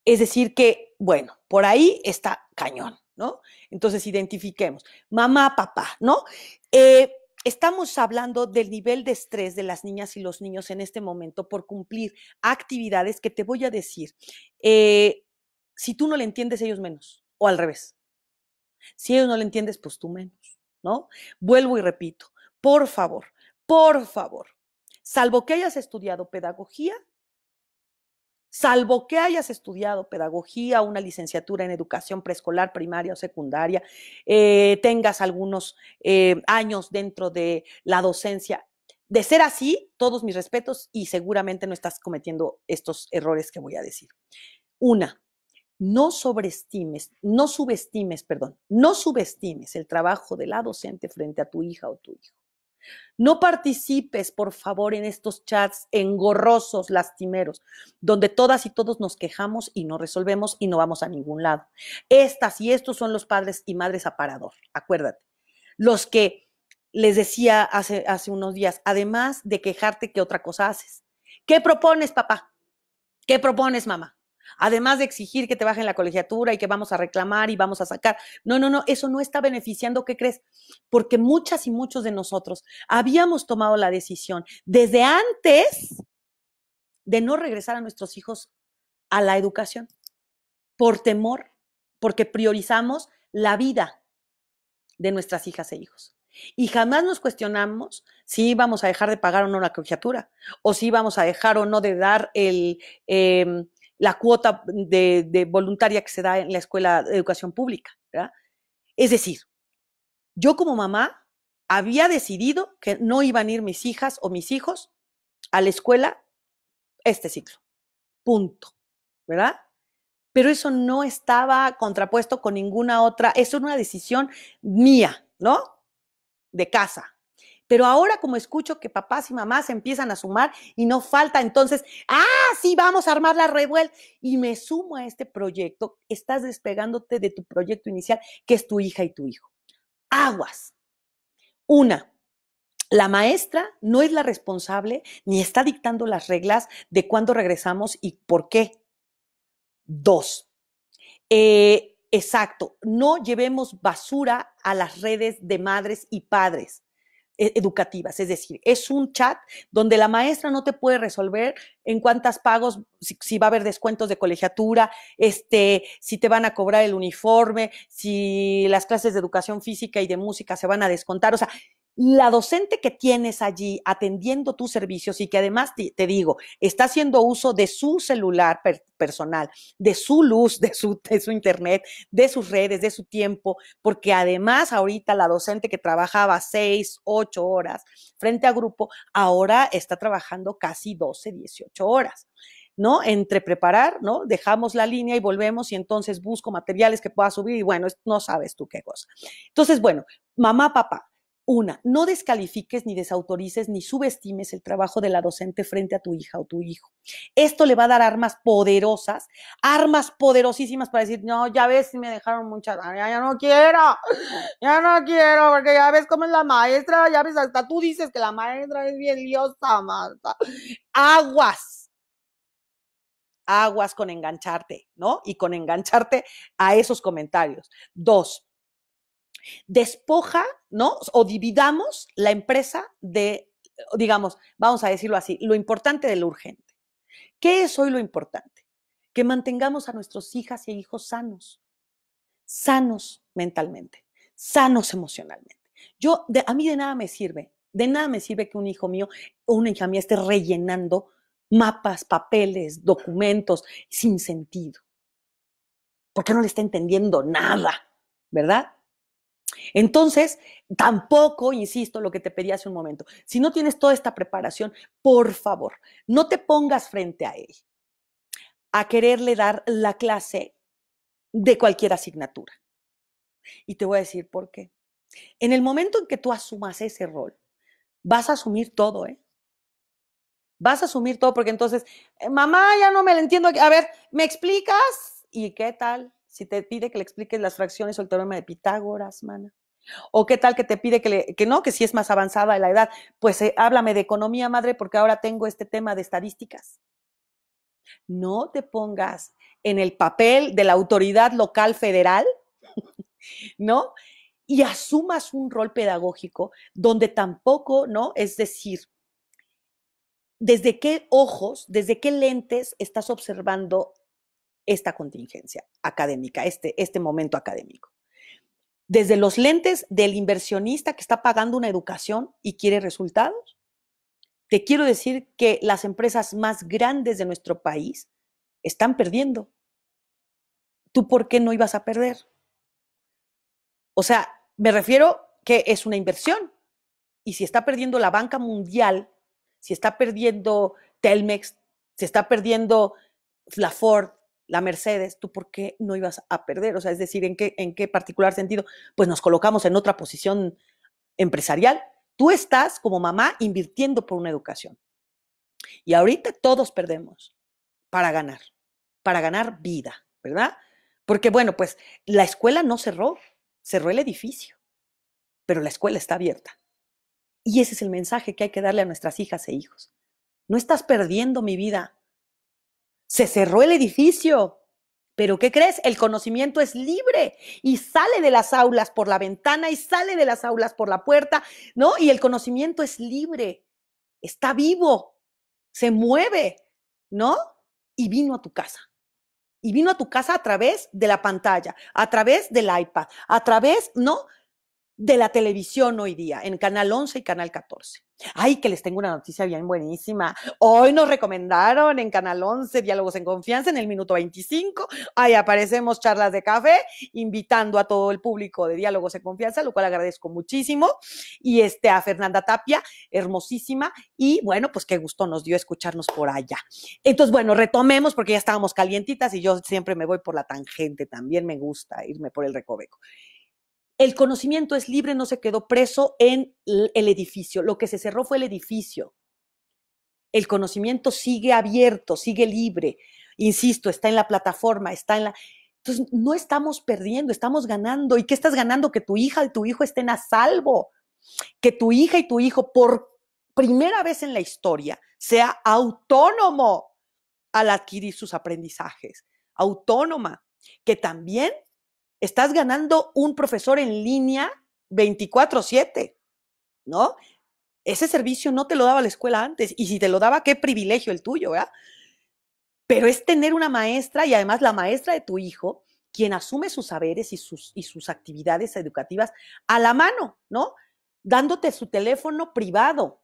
Speaker 1: Es decir, que, bueno, por ahí está cañón, ¿no? Entonces, identifiquemos. Mamá, papá, ¿no? Eh, Estamos hablando del nivel de estrés de las niñas y los niños en este momento por cumplir actividades que te voy a decir, eh, si tú no le entiendes, ellos menos, o al revés. Si ellos no le entiendes, pues tú menos, ¿no? Vuelvo y repito, por favor, por favor, salvo que hayas estudiado pedagogía, salvo que hayas estudiado pedagogía, una licenciatura en educación preescolar, primaria o secundaria, eh, tengas algunos eh, años dentro de la docencia. De ser así, todos mis respetos y seguramente no estás cometiendo estos errores que voy a decir. Una, no sobreestimes, no subestimes, perdón, no subestimes el trabajo de la docente frente a tu hija o tu hijo. No participes, por favor, en estos chats engorrosos, lastimeros, donde todas y todos nos quejamos y no resolvemos y no vamos a ningún lado. Estas y estos son los padres y madres a parador, acuérdate. Los que les decía hace, unos días, además de quejarte, ¿qué otra cosa haces? ¿Qué propones, papá? ¿Qué propones, mamá? además de exigir que te bajen la colegiatura y que vamos a reclamar y vamos a sacar. No, no, no, eso no está beneficiando, ¿qué crees? Porque muchas y muchos de nosotros habíamos tomado la decisión desde antes de no regresar a nuestros hijos a la educación por temor, porque priorizamos la vida de nuestras hijas e hijos. Y jamás nos cuestionamos si íbamos a dejar de pagar o no la colegiatura, o si íbamos a dejar o no de dar el, em, la cuota de, voluntaria que se da en la escuela de educación pública. ¿verdad? Es decir, yo como mamá había decidido que no iban a ir mis hijas o mis hijos a la escuela este ciclo. Punto. ¿Verdad? Pero eso no estaba contrapuesto con ninguna otra, eso es una decisión mía, ¿no? De casa. Pero ahora como escucho que papás y mamás empiezan a sumar y no falta, entonces, ah, sí, vamos a armar la revuelta y me sumo a este proyecto, estás despegándote de tu proyecto inicial, que es tu hija y tu hijo. Aguas. Una, la maestra no es la responsable ni está dictando las reglas de cuándo regresamos y por qué. Dos, eh, exacto, no llevemos basura a las redes de madres y padres. E-, educativas, es decir, es un chat donde la maestra no te puede resolver en cuántas pagos, si, va a haber descuentos de colegiatura, este, si te van a cobrar el uniforme, si las clases de educación física y de música se van a descontar, o sea, la docente que tienes allí atendiendo tus servicios y que además te, digo, está haciendo uso de su celular personal, de su luz, de su, su internet, de sus redes, de su tiempo, porque además ahorita la docente que trabajaba seis, ocho horas frente a grupo, ahora está trabajando casi 12, 18 horas. ¿no? Entre preparar, ¿no? Dejamos la línea y volvemos y entonces busco materiales que pueda subir y bueno, no sabes tú qué cosa. Entonces, bueno, mamá, papá, una, no descalifiques ni desautorices ni subestimes el trabajo de la docente frente a tu hija o tu hijo. Esto le va a dar armas poderosas, armas poderosísimas para decir, no, ya ves, me dejaron mucha, ya, no quiero, ya no quiero, porque ya ves cómo es la maestra, ya ves, hasta tú dices que la maestra es bien liosa, Marta. Aguas, aguas con engancharte, ¿no? Y con engancharte a esos comentarios. Dos, despoja, ¿no? O dividamos la empresa de, digamos, vamos a decirlo así, lo importante de lo urgente. ¿Qué es hoy lo importante? Que mantengamos a nuestros hijas y hijos sanos, sanos mentalmente, sanos emocionalmente. Yo, a mí de nada me sirve, de nada me sirve que un hijo mío o una hija mía esté rellenando mapas, papeles, documentos sin sentido. Porque no le está entendiendo nada, ¿verdad? Entonces, tampoco, insisto, lo que te pedí hace un momento, si no tienes toda esta preparación, por favor, no te pongas frente a él a quererle dar la clase de cualquier asignatura. Y te voy a decir por qué. En el momento en que tú asumas ese rol, vas a asumir todo, ¿eh? Vas a asumir todo porque entonces, eh, mamá, ya no me lo entiendo. A ver, ¿me explicas? ¿Y qué tal? si te pide que le expliques las fracciones o el teorema de Pitágoras, mana. O qué tal que te pide que, no, que si es más avanzada de la edad, pues eh, háblame de economía, madre, porque ahora tengo este tema de estadísticas. No te pongas en el papel de la autoridad local federal, [laughs] ¿no? Y asumas un rol pedagógico donde tampoco, ¿no? Es decir, desde qué ojos, desde qué lentes estás observando esta contingencia académica, este, este momento académico. Desde los lentes del inversionista que está pagando una educación y quiere resultados, te quiero decir que las empresas más grandes de nuestro país están perdiendo. ¿Tú por qué no ibas a perder? O sea, me refiero que es una inversión. Y si está perdiendo la banca mundial, si está perdiendo Telmex, si está perdiendo la Ford, la Mercedes, ¿tú por qué no ibas a perder? O sea, es decir, ¿en qué, en qué particular sentido? Pues nos colocamos en otra posición empresarial. Tú estás como mamá invirtiendo por una educación. Y ahorita todos perdemos para ganar, para ganar vida, ¿verdad? Porque bueno, pues la escuela no cerró, cerró el edificio, pero la escuela está abierta. Y ese es el mensaje que hay que darle a nuestras hijas e hijos. No estás perdiendo mi vida, se cerró el edificio. Pero ¿qué crees? El conocimiento es libre y sale de las aulas por la ventana y sale de las aulas por la puerta, ¿no? Y el conocimiento es libre, está vivo, se mueve, ¿no? Y vino a tu casa. Y vino a tu casa a través de la pantalla, a través del iPad, a través, ¿no? de la televisión hoy día, en Canal 11 y Canal 14. Ay, que les tengo una noticia bien buenísima. Hoy nos recomendaron en Canal 11 Diálogos en Confianza en el minuto 25. Ahí aparecemos charlas de café, invitando a todo el público de Diálogos en Confianza, lo cual agradezco muchísimo. Y este a Fernanda Tapia, hermosísima. Y bueno, pues qué gusto nos dio escucharnos por allá. Entonces, bueno, retomemos porque ya estábamos calientitas y yo siempre me voy por la tangente también. Me gusta irme por el recoveco. El conocimiento es libre, no se quedó preso en el edificio. Lo que se cerró fue el edificio. El conocimiento sigue abierto, sigue libre. Insisto, está en la plataforma, está en la... Entonces, no estamos perdiendo, estamos ganando. ¿Y qué estás ganando? Que tu hija y tu hijo estén a salvo. Que tu hija y tu hijo, por primera vez en la historia, sea autónomo al adquirir sus aprendizajes. Autónoma. Que también estás ganando un profesor en línea 24/7, ¿no? Ese servicio no te lo daba la escuela antes y si te lo daba, qué privilegio el tuyo, ¿verdad? Pero es tener una maestra y además la maestra de tu hijo quien asume sus saberes y sus, y sus actividades educativas a la mano, ¿no? Dándote su teléfono privado.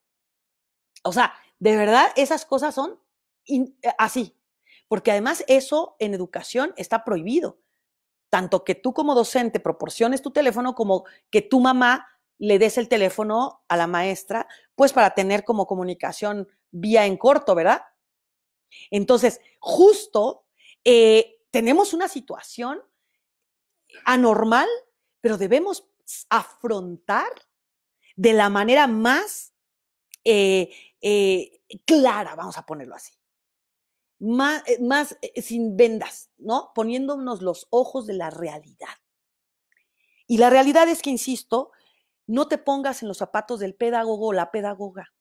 Speaker 1: O sea, de verdad esas cosas son eh, así, porque además eso en educación está prohibido tanto que tú como docente proporciones tu teléfono como que tu mamá le des el teléfono a la maestra, pues para tener como comunicación vía en corto, ¿verdad? Entonces, justo eh, tenemos una situación anormal, pero debemos afrontar de la manera más eh, eh, clara, vamos a ponerlo así. Eh, más, eh, eh, sin vendas, ¿no? Poniéndonos los ojos de la realidad. Y la realidad es que, insisto, no te pongas en los zapatos del pedagogo o la pedagoga.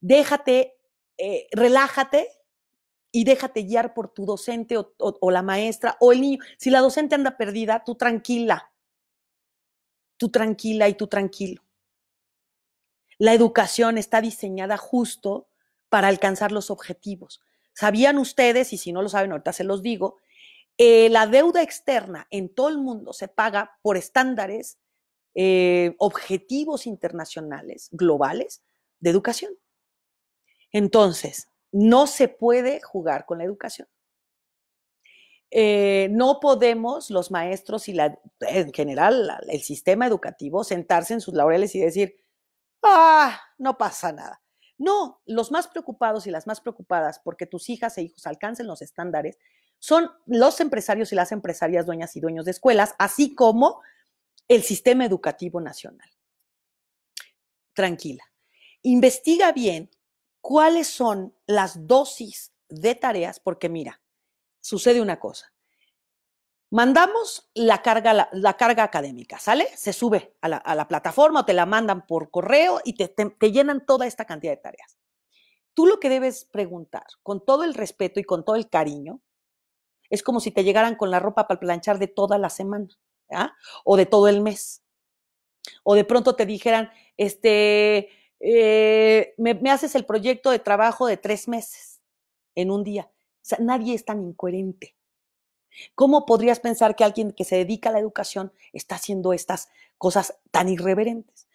Speaker 1: Déjate, relájate y déjate guiar por tu docente o, la maestra o el niño. Si la docente anda perdida, tú tranquila, tú tranquila y tú tranquilo. La educación está diseñada justo para alcanzar los objetivos. ¿Sabían ustedes, y si no lo saben, ahorita se los digo, eh, la deuda externa en todo el mundo se paga por estándares, eh, objetivos internacionales, globales, de educación. Entonces, no se puede jugar con la educación. Eh, no podemos los maestros y en general el sistema educativo sentarse en sus laureles y decir, ah, no pasa nada. No, los más preocupados y las más preocupadas porque tus hijas e hijos alcancen los estándares son los empresarios y las empresarias dueñas y dueños de escuelas, así como el sistema educativo nacional. Tranquila. Investiga bien cuáles son las dosis de tareas, porque mira, sucede una cosa. Mandamos la carga, académica, ¿sale? Se sube a la, plataforma o te la mandan por correo y te, llenan toda esta cantidad de tareas. Tú lo que debes preguntar, con todo el respeto y con todo el cariño, es como si te llegaran con la ropa para planchar de toda la semana, O de todo el mes. O de pronto te dijeran, este, eh, me, me, haces el proyecto de trabajo de tres meses en un día. O sea, nadie es tan incoherente. ¿Cómo podrías pensar que alguien que se dedica a la educación está haciendo estas cosas tan irreverentes?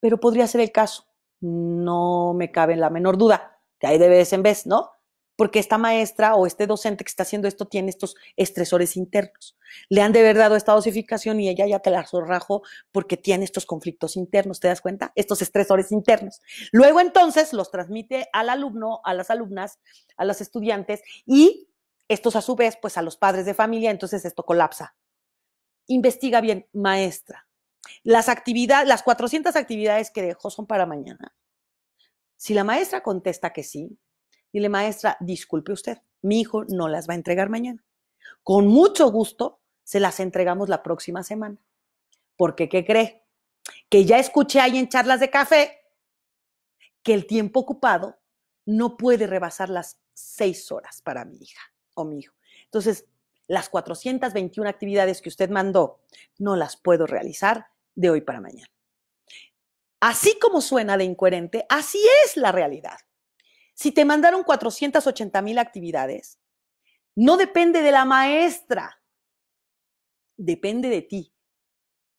Speaker 1: Pero podría ser el caso. No me cabe la menor duda. que hay de vez en vez, ¿no? Porque esta maestra o este docente que está haciendo esto tiene estos estresores internos. Le han de haber dado esta dosificación y ella ya te la zorrajo porque tiene estos conflictos internos, ¿te das cuenta? Estos estresores internos. Luego entonces los transmite al alumno, a las alumnas, a los estudiantes y estos a su vez, pues a los padres de familia, entonces esto colapsa. Investiga bien, maestra. Las actividades, las 400 actividades que dejó son para mañana. Si la maestra contesta que sí, dile, maestra, disculpe usted, mi hijo no las va a entregar mañana. Con mucho gusto se las entregamos la próxima semana. Porque, ¿qué cree? Que ya escuché ahí en charlas de café que el tiempo ocupado no puede rebasar las seis horas para mi hija o mi hijo. Entonces, las 421 actividades que usted mandó no las puedo realizar de hoy para mañana. Así como suena de incoherente, así es la realidad. Si te mandaron 480 mil actividades, no depende de la maestra, depende de ti.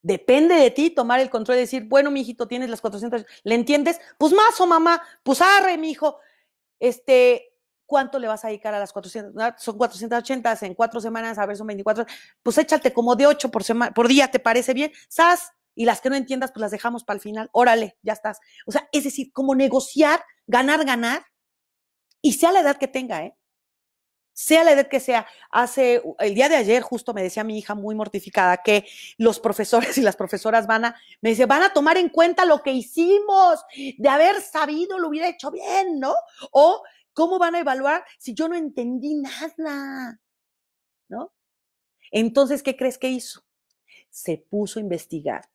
Speaker 1: Depende de ti tomar el control y decir, bueno, mi hijito, tienes las 400, ¿le entiendes? Pues más o mamá, pues arre, mi hijo, este, ¿Cuánto le vas a dedicar a las 400? Ah, son 480 en cuatro semanas, a ver, son 24. Pues échate como de 8 por, semana, por día, ¿te parece bien? ¡Sas! Y las que no entiendas, pues las dejamos para el final. Órale, ya estás. O sea, es decir, como negociar, ganar, ganar. Y sea la edad que tenga, ¿eh? sea la edad que sea, hace el día de ayer justo me decía mi hija muy mortificada que los profesores [laughs] y las profesoras van a, me dice, van a tomar en cuenta lo que hicimos, de haber sabido lo hubiera hecho bien, ¿no? O ¿Cómo van a evaluar si yo no entendí nada? ¿No? Entonces, ¿qué crees que hizo? Se puso a investigar.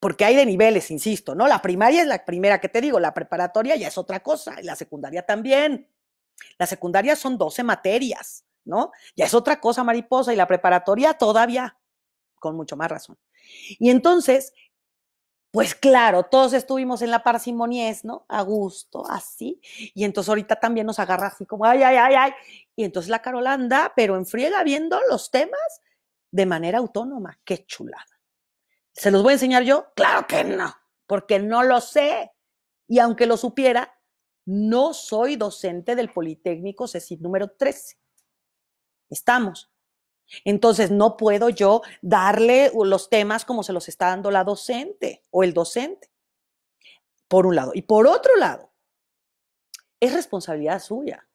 Speaker 1: Porque hay de niveles, insisto, ¿no? La primaria es la primera que te digo, la preparatoria ya es otra cosa, y la secundaria también. La secundaria son 12 materias, ¿no? Ya es otra cosa mariposa y la preparatoria todavía, con mucho más razón. Y entonces, pues claro, todos estuvimos en la parsimoniés, ¿no? A gusto, así. Y entonces ahorita también nos agarra así como, ay, ay, ay, ay. Y entonces la Carola anda, pero enfriega viendo los temas de manera autónoma. Qué chulada. ¿Se los voy a enseñar yo? Claro que no, porque no lo sé. Y aunque lo supiera, no soy docente del Politécnico cecil número 13. Estamos. Entonces, no puedo yo darle los temas como se los está dando la docente o el docente, por un lado. Y por otro lado, es responsabilidad suya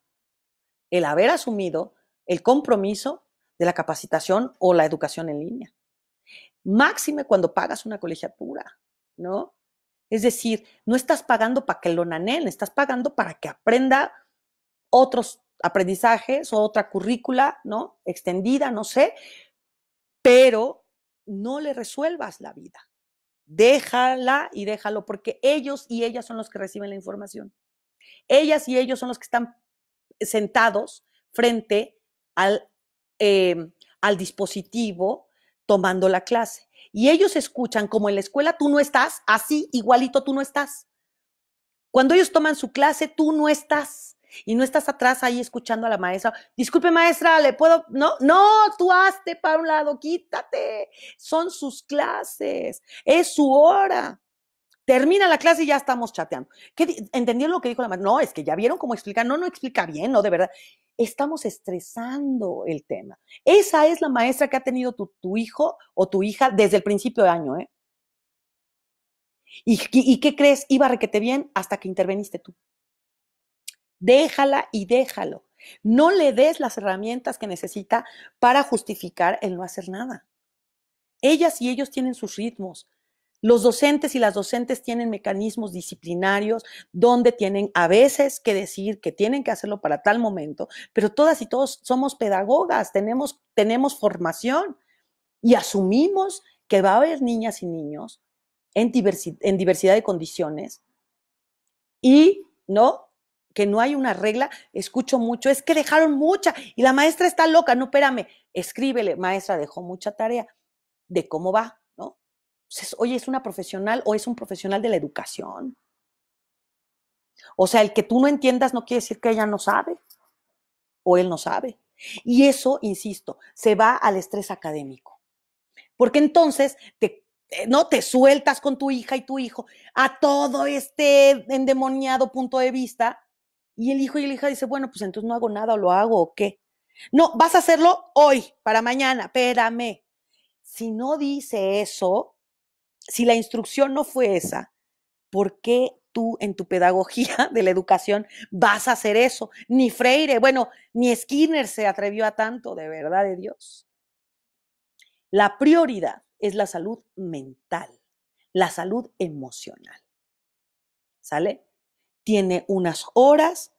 Speaker 1: el haber asumido el compromiso de la capacitación o la educación en línea. Máxime cuando pagas una colegiatura, ¿no? Es decir, no estás pagando para que lo nanen, estás pagando para que aprenda otros temas aprendizajes, o otra currícula, ¿no? Extendida, no sé, pero no le resuelvas la vida. Déjala y déjalo, porque ellos y ellas son los que reciben la información. Ellas y ellos son los que están sentados frente al, em, al dispositivo tomando la clase. Y ellos escuchan como en la escuela tú no estás, así igualito tú no estás. Cuando ellos toman su clase, tú no estás y no estás atrás ahí escuchando a la maestra. Disculpe, maestra, ¿le puedo? No, no, tú haste, para un lado, quítate. Son sus clases, es su hora. Termina la clase y ya estamos chateando. ¿Entendieron lo que dijo la maestra? No, es que ya vieron cómo explica. No, no explica bien, no, de verdad. Estamos estresando el tema. Esa es la maestra que ha tenido tu, hijo o tu hija desde el principio de año, ¿eh? ¿Y, y, qué crees? Iba requete bien hasta que interveniste tú. Déjala y déjalo. No le des las herramientas que necesita para justificar el no hacer nada. Ellas y ellos tienen sus ritmos. Los docentes y las docentes tienen mecanismos disciplinarios donde tienen a veces que decir que tienen que hacerlo para tal momento, pero todas y todos somos pedagogas, tenemos, tenemos formación y asumimos que va a haber niñas y niños en, en diversidad de condiciones y no que no hay una regla, escucho mucho, es que dejaron mucha y la maestra está loca, no, espérame, escríbele, maestra, dejó mucha tarea, de cómo va, ¿no? oye, ¿es una profesional o es un profesional de la educación? O sea, el que tú no entiendas no quiere decir que ella no sabe o él no sabe. Y eso, insisto, se va al estrés académico. Porque entonces te, eh, no te sueltas con tu hija y tu hijo a todo este endemoniado punto de vista y el hijo y la hija dice, bueno, pues entonces no hago nada o lo hago o qué. No, vas a hacerlo hoy, para mañana, espérame. Si no dice eso, si la instrucción no fue esa, ¿por qué tú en tu pedagogía de la educación vas a hacer eso? Ni Freire, bueno, ni Skinner se atrevió a tanto, de verdad de Dios. La prioridad es la salud mental, la salud emocional. ¿Sale? tiene unas horas,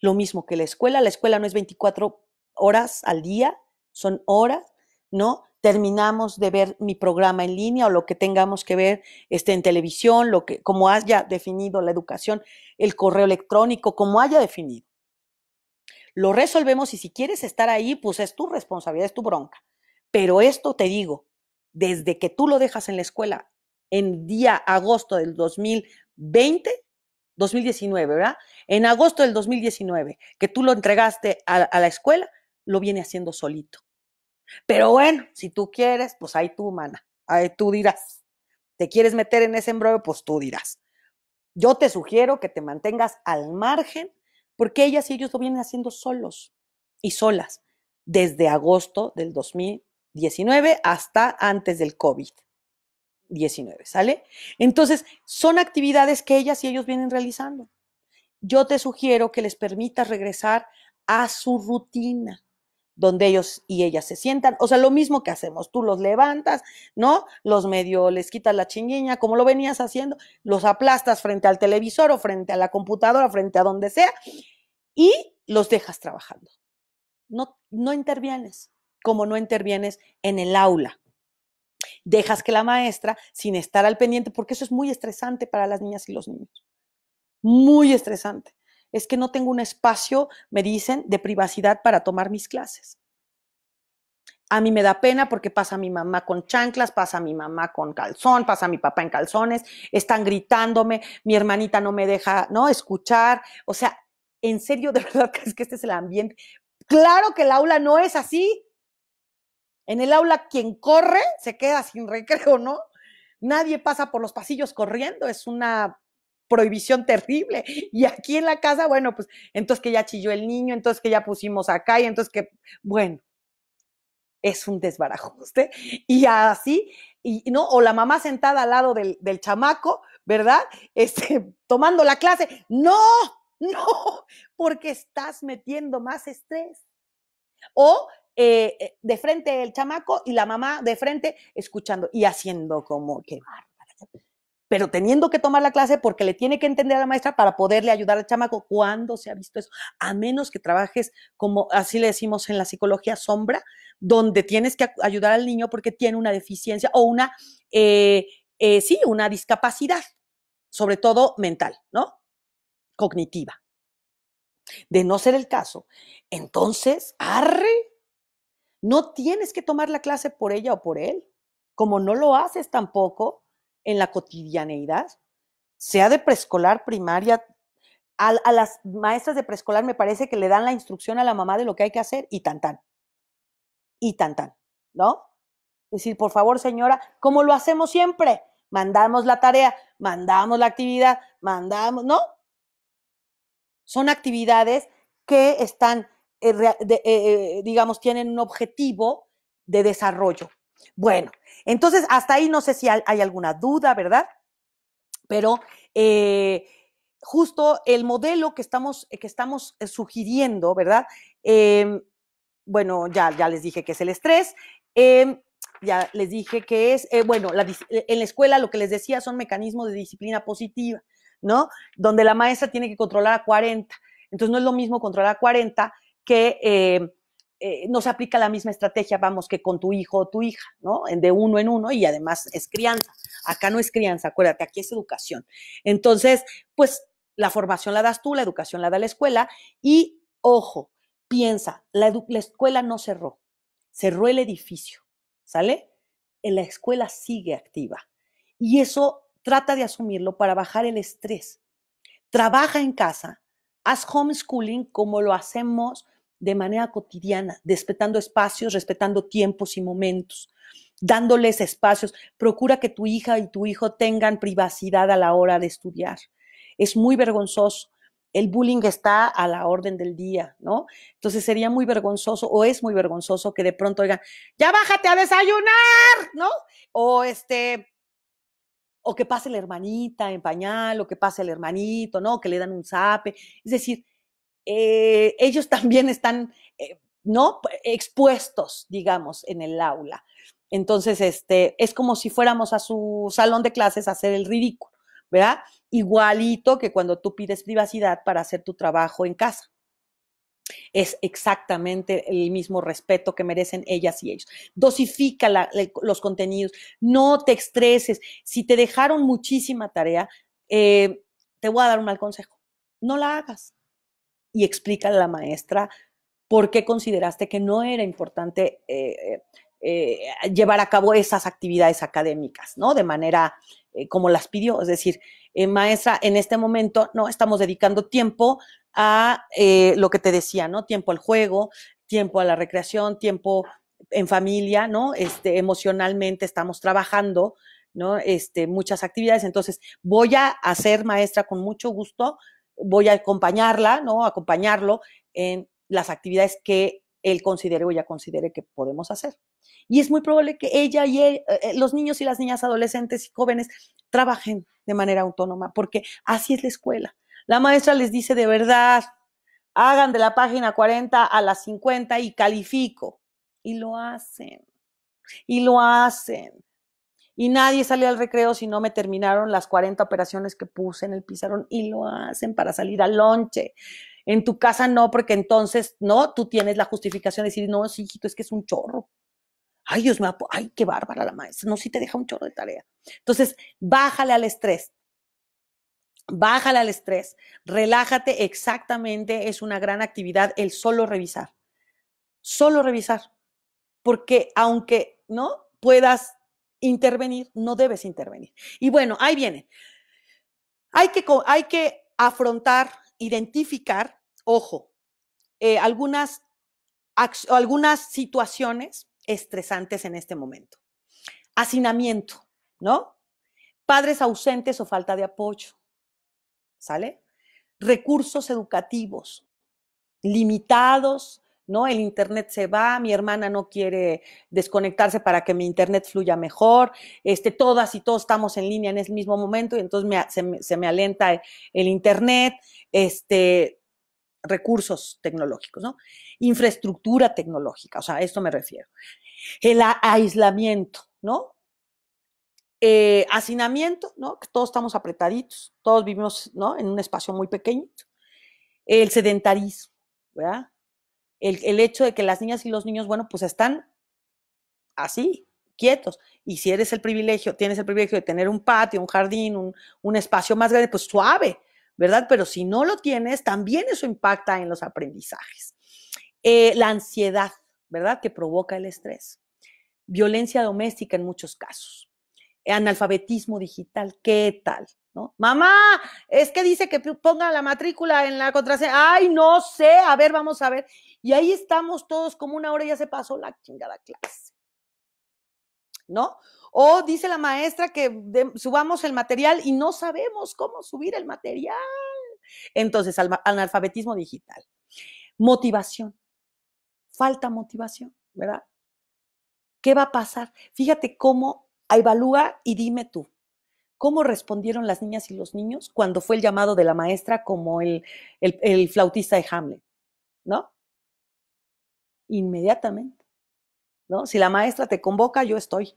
Speaker 1: lo mismo que la escuela. La escuela no es 24 horas al día, son horas, ¿no? Terminamos de ver mi programa en línea o lo que tengamos que ver este, en televisión, lo que, como haya definido la educación, el correo electrónico, como haya definido. Lo resolvemos y si quieres estar ahí, pues es tu responsabilidad, es tu bronca. Pero esto te digo, desde que tú lo dejas en la escuela en día agosto del 2020, 2019, ¿verdad? En agosto del 2019, que tú lo entregaste a, la escuela, lo viene haciendo solito. Pero bueno, si tú quieres, pues ahí tú, mana, ahí tú dirás. Te quieres meter en ese embrollo, pues tú dirás. Yo te sugiero que te mantengas al margen, porque ellas y ellos lo vienen haciendo solos y solas, desde agosto del 2019 hasta antes del COVID. 19, ¿sale? Entonces, son actividades que ellas y ellos vienen realizando. Yo te sugiero que les permitas regresar a su rutina, donde ellos y ellas se sientan. O sea, lo mismo que hacemos, tú los levantas, ¿no? Los medio les quitas la chingueña, como lo venías haciendo, los aplastas frente al televisor o frente a la computadora, frente a donde sea, y los dejas trabajando. No, no intervienes, como no intervienes en el aula dejas que la maestra, sin estar al pendiente, porque eso es muy estresante para las niñas y los niños. Muy estresante. Es que no tengo un espacio, me dicen, de privacidad para tomar mis clases. A mí me da pena porque pasa mi mamá con chanclas, pasa mi mamá con calzón, pasa mi papá en calzones, están gritándome, mi hermanita no me deja, ¿no? Escuchar. O sea, en serio, de [laughs] verdad, es que este es el ambiente. Claro que el aula no es así. En el aula quien corre se queda sin recreo, ¿no? Nadie pasa por los pasillos corriendo, es una prohibición terrible. Y aquí en la casa, bueno, pues entonces que ya chilló el niño, entonces que ya pusimos acá y entonces que, bueno, es un desbarajuste. Y así, y, ¿no? O la mamá sentada al lado del, del chamaco, ¿verdad? [laughs] Este, tomando la clase. No, no, [laughs] porque estás metiendo más estrés. O eh, eh, de frente el chamaco y la mamá de frente escuchando y haciendo como que pero teniendo que tomar la clase porque le tiene que entender a la maestra para poderle ayudar al chamaco. cuando se ha visto eso? A menos que trabajes como así le decimos en la psicología sombra, donde tienes que ayudar al niño porque tiene una deficiencia o una, eh, sí, una discapacidad, sobre todo mental, ¿no? Cognitiva. De no ser el caso, entonces, arre, no tienes que tomar la clase por ella o por él, como no lo haces tampoco en la cotidianeidad, sea de preescolar, primaria. A, las maestras de preescolar me parece que le dan la instrucción a la mamá de lo que hay que hacer y tan tan. Y tan tan, ¿no? Es decir, por favor, señora, como lo hacemos siempre, mandamos la tarea, mandamos la actividad, mandamos, ¿no? Son actividades que están eh, eh, eh, digamos, tienen un objetivo de desarrollo. Bueno, entonces hasta ahí no sé si hay alguna duda, ¿verdad? Pero justo el modelo que estamos, que estamos sugiriendo, ¿verdad? Em, bueno, ya, ya les dije que es el estrés em, ya les dije que es, bueno, en la escuela lo que les decía son mecanismos de disciplina positiva, ¿no? Donde la maestra tiene que controlar a 40. Entonces no es lo mismo controlar a 40 que eh, eh, no se aplica la misma estrategia, vamos, que con tu hijo o tu hija, ¿no? De uno en uno y además es crianza. Acá no es crianza, acuérdate, aquí es educación. Entonces, pues la formación la das tú, la educación la da la escuela y, ojo, piensa, la, escuela no cerró, cerró el edificio, ¿sale? En la escuela sigue activa y eso trata de asumirlo para bajar el estrés. Trabaja en casa, haz homeschooling como lo hacemos de manera cotidiana, respetando espacios, respetando tiempos y momentos, dándoles espacios. Procura que tu hija y tu hijo tengan privacidad a la hora de estudiar. Es muy vergonzoso. El bullying está a la orden del día, ¿no? Entonces sería muy vergonzoso o es muy vergonzoso que de pronto digan, ya bájate a desayunar, ¿no? O este, o que pase la hermanita en pañal, o que pase el hermanito, ¿no? Que le dan un zape. Es decir, eh, ellos también están, eh, ¿no? Expuestos, digamos, en el aula. Entonces, este, es como si fuéramos a su salón de clases a hacer el ridículo, ¿verdad? Igualito que cuando tú pides privacidad para hacer tu trabajo en casa. Es exactamente el mismo respeto que merecen ellas y ellos. Dosifica los contenidos, no te estreses. Si te dejaron muchísima tarea, eh, te voy a dar un mal consejo. No la hagas y explica a la maestra por qué consideraste que no era importante eh, eh, eh, llevar a cabo esas actividades académicas, ¿no? De manera como las pidió. Es decir, maestra, en este momento no estamos dedicando tiempo a lo que te decía, ¿no? Tiempo al juego, tiempo a la recreación, tiempo en familia, ¿no? Este, emocionalmente estamos trabajando, ¿no? Este, muchas actividades. Entonces, voy a hacer, maestra, con mucho gusto, voy a acompañarla, ¿no? Acompañarlo en las actividades que él considere o ella considere que podemos hacer. Y es muy probable que ella y eh, eh, los niños y las niñas adolescentes y jóvenes trabajen de manera autónoma, porque así es la escuela. La maestra les dice de verdad, hagan de la página 40 a la 50 y califico. Y lo hacen. Y lo hacen y nadie sale al recreo si no me terminaron las 40 operaciones que puse en el pizarrón y lo hacen para salir al lonche. En tu casa no, porque entonces, no, tú tienes la justificación de decir, no, sí, hijito, es que es un chorro. Ay, Dios mío, ay, qué bárbara la maestra. No, sí te deja un chorro de tarea. Entonces, bájale al estrés. Bájale al estrés. Relájate exactamente. Es una gran actividad el solo revisar. Solo revisar. Porque aunque, ¿no? Puedas intervenir, no debes intervenir. Y bueno, ahí viene. Hay que, hay que afrontar, identificar, ojo, eh, algunas, algunas situaciones estresantes en este momento. Hacinamiento, ¿no? Padres ausentes o falta de apoyo, ¿sale? Recursos educativos limitados, ¿no? El internet se va, mi hermana no quiere desconectarse para que mi internet fluya mejor, este, todas y todos estamos en línea en ese mismo momento y entonces se, me alenta el internet, este, recursos tecnológicos, Infraestructura tecnológica, o sea, a esto me refiero. El aislamiento, ¿no? Eh, hacinamiento, ¿no? todos estamos apretaditos, todos vivimos, En un espacio muy pequeño. El sedentarismo, ¿verdad? el, hecho de que las niñas y los niños, bueno, pues están así, quietos. Y si eres el privilegio, tienes el privilegio de tener un patio, un jardín, un, espacio más grande, pues suave, ¿verdad? Pero si no lo tienes, también eso impacta en los aprendizajes. Eh, la ansiedad, ¿verdad? Que provoca el estrés. Violencia doméstica en muchos casos. Analfabetismo digital, ¿qué tal? Mamá, es que dice que ponga la matrícula en la contraseña. Ay, no sé, a ver, vamos a ver. Y ahí estamos todos como una hora y ya se pasó la chingada clase. ¿No? O dice la maestra que subamos el material y no sabemos cómo subir el material. Entonces, analfabetismo digital. Motivación. Falta motivación, ¿verdad? ¿Qué va a pasar? Fíjate cómo evalúa y dime tú cómo respondieron las niñas y los niños cuando fue el llamado de la maestra como el, flautista de Hamlet, ¿no? Inmediatamente, ¿no? Si la maestra te convoca, yo estoy.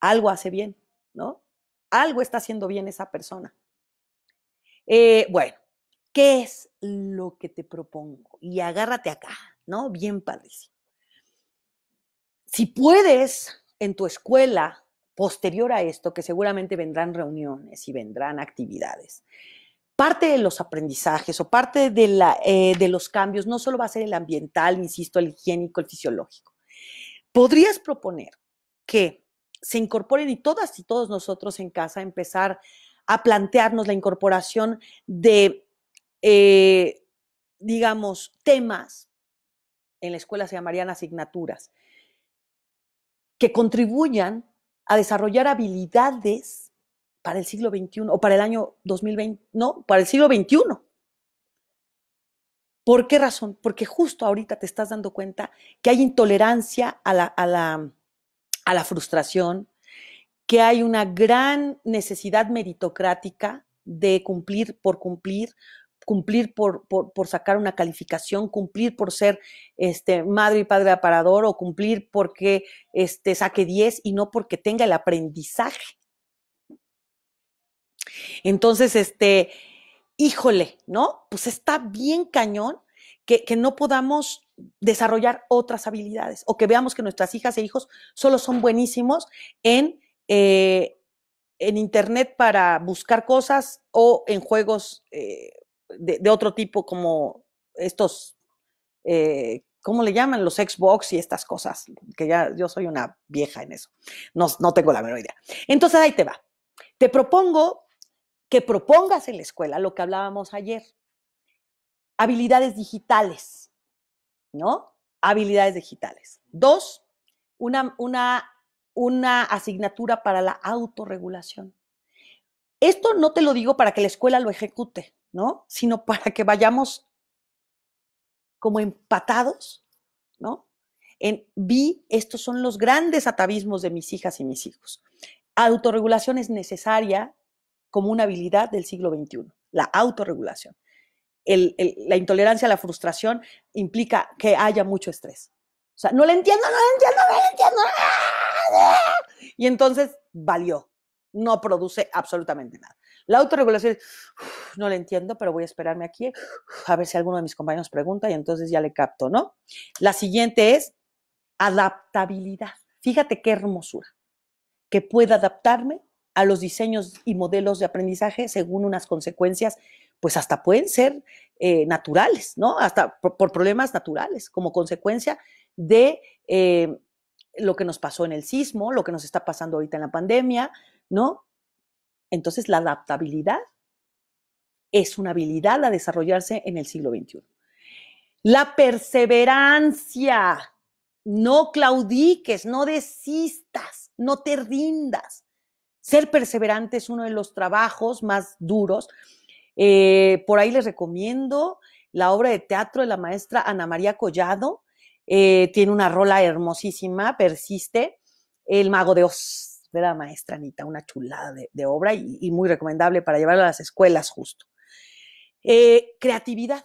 Speaker 1: Algo hace bien, ¿no? Algo está haciendo bien esa persona. Eh, bueno, ¿qué es lo que te propongo? Y agárrate acá, ¿no? Bien padrísimo. Si puedes en tu escuela posterior a esto, que seguramente vendrán reuniones y vendrán actividades. Parte de los aprendizajes o parte de, la, eh, de los cambios no solo va a ser el ambiental, insisto, el higiénico, el fisiológico. Podrías proponer que se incorporen y todas y todos nosotros en casa empezar a plantearnos la incorporación de, eh, digamos, temas, en la escuela se llamarían asignaturas, que contribuyan a desarrollar habilidades para el siglo XXI o para el año 2020, no, para el siglo XXI. ¿Por qué razón? Porque justo ahorita te estás dando cuenta que hay intolerancia a la, a la, a la frustración, que hay una gran necesidad meritocrática de cumplir por cumplir, cumplir por, sacar una calificación, cumplir por ser este, madre y padre aparador o cumplir porque este, saque 10 y no porque tenga el aprendizaje. Entonces, este, híjole, ¿no? Pues está bien cañón que, no podamos desarrollar otras habilidades o que veamos que nuestras hijas e hijos solo son buenísimos en... Eh, en internet para buscar cosas o en juegos eh, de, otro tipo como estos, eh, ¿cómo le llaman? Los Xbox y estas cosas, que ya yo soy una vieja en eso, no, no tengo la menor idea. Entonces ahí te va. Te propongo que propongas en la escuela lo que hablábamos ayer, habilidades digitales, ¿no? Habilidades digitales. Dos, una, una, una asignatura para la autorregulación. Esto no te lo digo para que la escuela lo ejecute, ¿no? Sino para que vayamos como empatados, ¿no? En vi, estos son los grandes atavismos de mis hijas y mis hijos. Autorregulación es necesaria como una habilidad del siglo XXI, la autorregulación. la intolerancia a la frustración implica que haya mucho estrés. O sea, no la entiendo, no la entiendo, no la entiendo. Y entonces valió, no produce absolutamente nada. La autorregulación, no la entiendo, pero voy a esperarme aquí a ver si alguno de mis compañeros pregunta y entonces ya le capto, ¿no? La siguiente es adaptabilidad. Fíjate qué hermosura, que pueda adaptarme a los diseños y modelos de aprendizaje según unas consecuencias, pues hasta pueden ser eh, naturales, ¿no? Hasta por, problemas naturales, como consecuencia de eh, lo que nos pasó en el sismo, lo que nos está pasando ahorita en la pandemia, ¿no? Entonces, la adaptabilidad es una habilidad a desarrollarse en el siglo XXI. La perseverancia, no claudiques, no desistas, no te rindas. Ser perseverante es uno de los trabajos más duros. Eh, por ahí les recomiendo la obra de teatro de la maestra Ana María Collado. Eh, tiene una rola hermosísima, persiste. El mago de Oz de la maestra Anita, una chulada de, obra y, muy recomendable para llevarla a las escuelas justo. Eh, creatividad.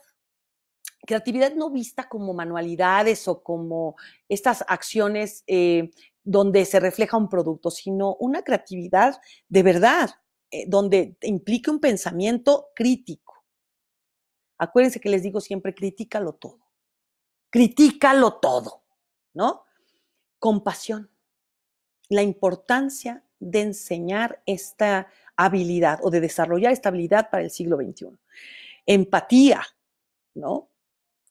Speaker 1: Creatividad no vista como manualidades o como estas acciones eh, donde se refleja un producto, sino una creatividad de verdad, eh, donde implique un pensamiento crítico. Acuérdense que les digo siempre, critícalo todo. Critícalo todo, ¿no? Compasión la importancia de enseñar esta habilidad o de desarrollar esta habilidad para el siglo XXI. Empatía, ¿no?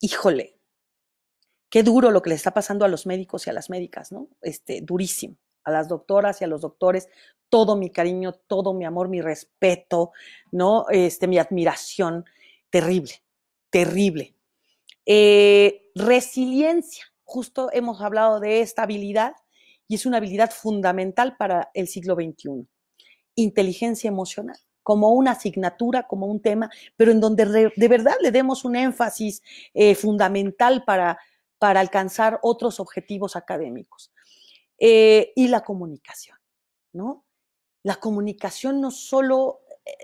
Speaker 1: Híjole, qué duro lo que le está pasando a los médicos y a las médicas, ¿no? Este, durísimo. A las doctoras y a los doctores, todo mi cariño, todo mi amor, mi respeto, ¿no? Este, mi admiración, terrible, terrible. Eh, resiliencia, justo hemos hablado de esta habilidad y es una habilidad fundamental para el siglo XXI. Inteligencia emocional, como una asignatura, como un tema, pero en donde de verdad le demos un énfasis eh, fundamental para, para alcanzar otros objetivos académicos. Eh, y la comunicación, ¿no? La comunicación no solo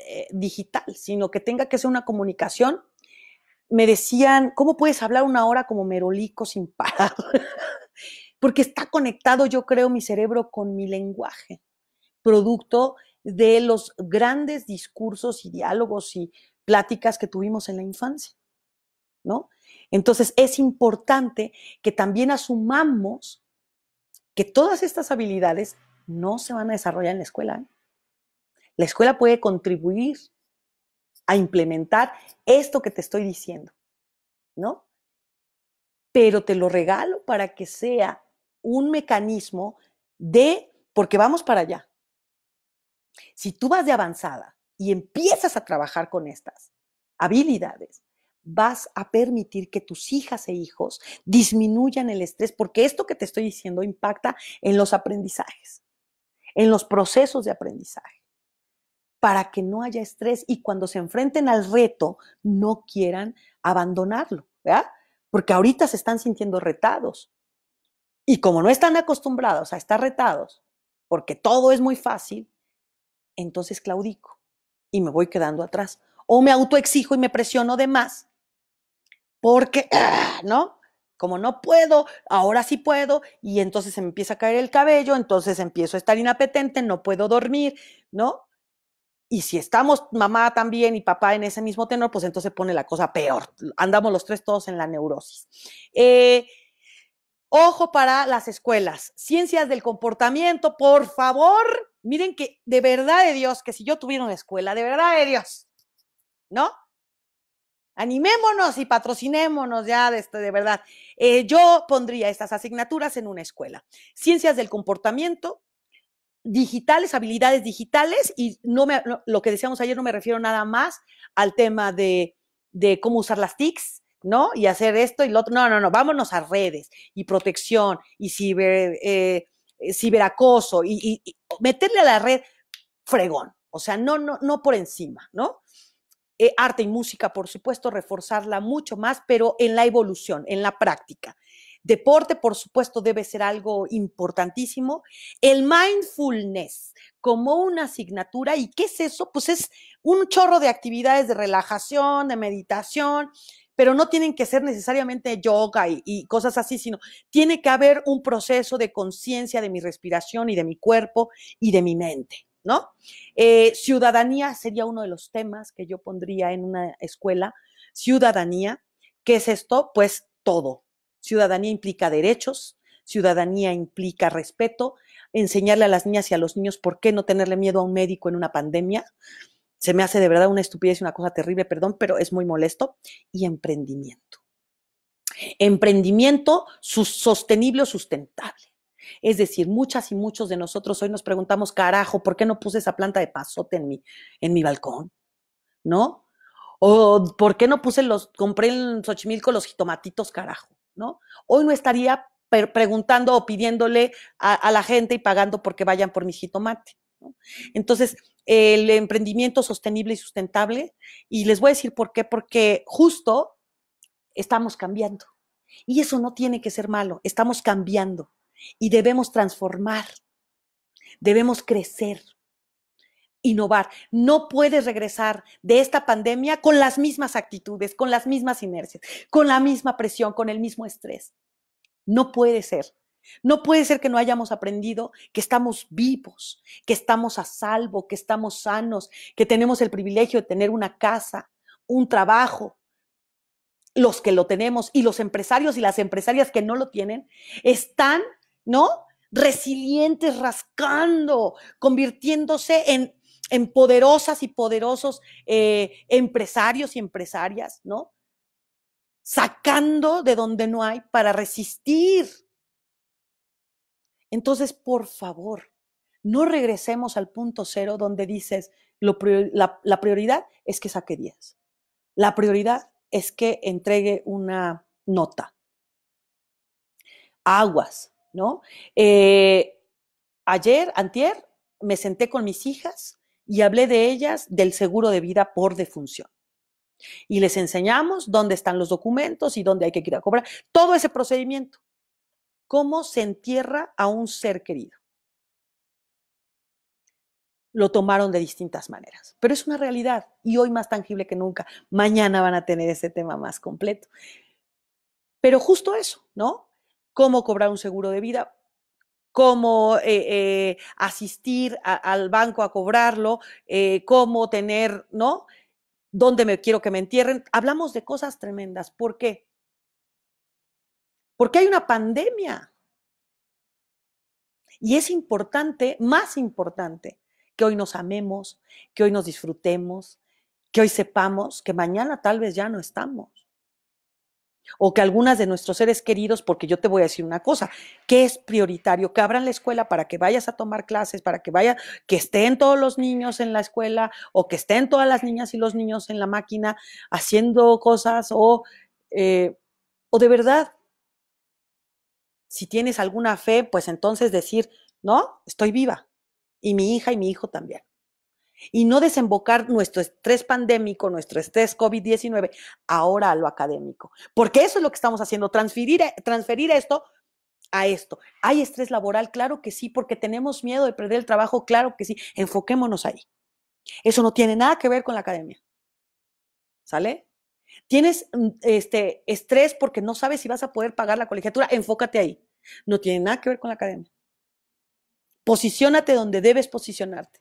Speaker 1: eh, digital, sino que tenga que ser una comunicación. Me decían, ¿cómo puedes hablar una hora como merolico sin parar? [laughs] porque está conectado, yo creo, mi cerebro con mi lenguaje, producto de los grandes discursos y diálogos y pláticas que tuvimos en la infancia, ¿no? Entonces es importante que también asumamos que todas estas habilidades no se van a desarrollar en la escuela. ¿eh? La escuela puede contribuir a implementar esto que te estoy diciendo, ¿no? Pero te lo regalo para que sea un mecanismo de, porque vamos para allá. Si tú vas de avanzada y empiezas a trabajar con estas habilidades, vas a permitir que tus hijas e hijos disminuyan el estrés, porque esto que te estoy diciendo impacta en los aprendizajes, en los procesos de aprendizaje, para que no haya estrés y cuando se enfrenten al reto no quieran abandonarlo, ¿verdad? Porque ahorita se están sintiendo retados, y como no están acostumbrados a estar retados, porque todo es muy fácil, entonces claudico y me voy quedando atrás. O me autoexijo y me presiono de más, porque, [clears throat] ¿no? Como no puedo, ahora sí puedo, y entonces se me empieza a caer el cabello, entonces empiezo a estar inapetente, no puedo dormir, ¿no? Y si estamos mamá también y papá en ese mismo tenor, pues entonces pone la cosa peor. Andamos los tres todos en la neurosis. Eh, Ojo para las escuelas, ciencias del comportamiento, por favor. Miren que de verdad de Dios, que si yo tuviera una escuela, de verdad de Dios, ¿no? Animémonos y patrocinémonos ya de, este, de verdad. Eh, yo pondría estas asignaturas en una escuela. Ciencias del comportamiento, digitales, habilidades digitales, y no lo que decíamos ayer no me refiero nada más al tema de, de cómo usar las TICs, ¿no? Y hacer esto y lo otro. No, no, no, vámonos a redes y protección y ciber, eh, eh, ciberacoso y, meterle a la red fregón. O sea, no, no, no por encima, ¿no? Eh, arte y música, por supuesto, reforzarla mucho más, pero en la evolución, en la práctica. Deporte, por supuesto, debe ser algo importantísimo. El mindfulness como una asignatura. ¿Y qué es eso? Pues es un chorro de actividades de relajación, de meditación, pero no tienen que ser necesariamente yoga y, cosas así, sino tiene que haber un proceso de conciencia de mi respiración y de mi cuerpo y de mi mente. ¿No? Eh, ciudadanía sería uno de los temas que yo pondría en una escuela. Ciudadanía, ¿qué es esto? Pues todo. Ciudadanía implica derechos, ciudadanía implica respeto, enseñarle a las niñas y a los niños por qué no tenerle miedo a un médico en una pandemia, se me hace de verdad una estupidez y una cosa terrible, perdón, pero es muy molesto. Y emprendimiento. Emprendimiento sostenible o sustentable. Es decir, muchas y muchos de nosotros hoy nos preguntamos, carajo, ¿por qué no puse esa planta de pasote en mi, en mi balcón? ¿No? O ¿por qué no puse los, compré en Xochimilco los jitomatitos, carajo? ¿No? Hoy no estaría preguntando o pidiéndole a, a, la gente y pagando porque vayan por mi jitomate. Entonces, el emprendimiento sostenible y sustentable, y les voy a decir por qué, porque justo estamos cambiando. Y eso no tiene que ser malo, estamos cambiando y debemos transformar, debemos crecer, innovar. No puedes regresar de esta pandemia con las mismas actitudes, con las mismas inercias, con la misma presión, con el mismo estrés. No puede ser. No puede ser que no hayamos aprendido que estamos vivos, que estamos a salvo, que estamos sanos, que tenemos el privilegio de tener una casa, un trabajo. Los que lo tenemos y los empresarios y las empresarias que no lo tienen están, ¿no? Resilientes, rascando, convirtiéndose en, en poderosas y poderosos eh, empresarios y empresarias, ¿no? Sacando de donde no hay para resistir entonces, por favor, no regresemos al punto cero donde dices, la, prioridad es que saque 10. La prioridad es que entregue una nota. Aguas, ¿no? Eh, ayer, antier, me senté con mis hijas y hablé de ellas del seguro de vida por defunción. Y les enseñamos dónde están los documentos y dónde hay que ir a cobrar. Todo ese procedimiento cómo se entierra a un ser querido. Lo tomaron de distintas maneras, pero es una realidad y hoy más tangible que nunca. Mañana van a tener ese tema más completo. Pero justo eso, ¿no? Cómo cobrar un seguro de vida, cómo eh, eh, asistir al banco a cobrarlo, eh, cómo tener, ¿no? ¿Dónde me quiero que me entierren? Hablamos de cosas tremendas. ¿Por qué? porque hay una pandemia. Y es importante, más importante, que hoy nos amemos, que hoy nos disfrutemos, que hoy sepamos que mañana tal vez ya no estamos. O que algunas de nuestros seres queridos, porque yo te voy a decir una cosa, que es prioritario, que abran la escuela para que vayas a tomar clases, para que vaya, que estén todos los niños en la escuela o que estén todas las niñas y los niños en la máquina haciendo cosas o, eh, o de verdad si tienes alguna fe, pues entonces decir, no, estoy viva. Y mi hija y mi hijo también. Y no desembocar nuestro estrés pandémico, nuestro estrés COVID-19, ahora a lo académico. Porque eso es lo que estamos haciendo, transferir, e-, transferir esto a esto. ¿Hay estrés laboral? Claro que sí, porque tenemos miedo de perder el trabajo, claro que sí. Enfoquémonos ahí. Eso no tiene nada que ver con la academia. ¿Sale? Tienes mm, este estrés porque no sabes si vas a poder pagar la colegiatura, enfócate ahí. No tiene nada que ver con la academia. Posiciónate donde debes posicionarte.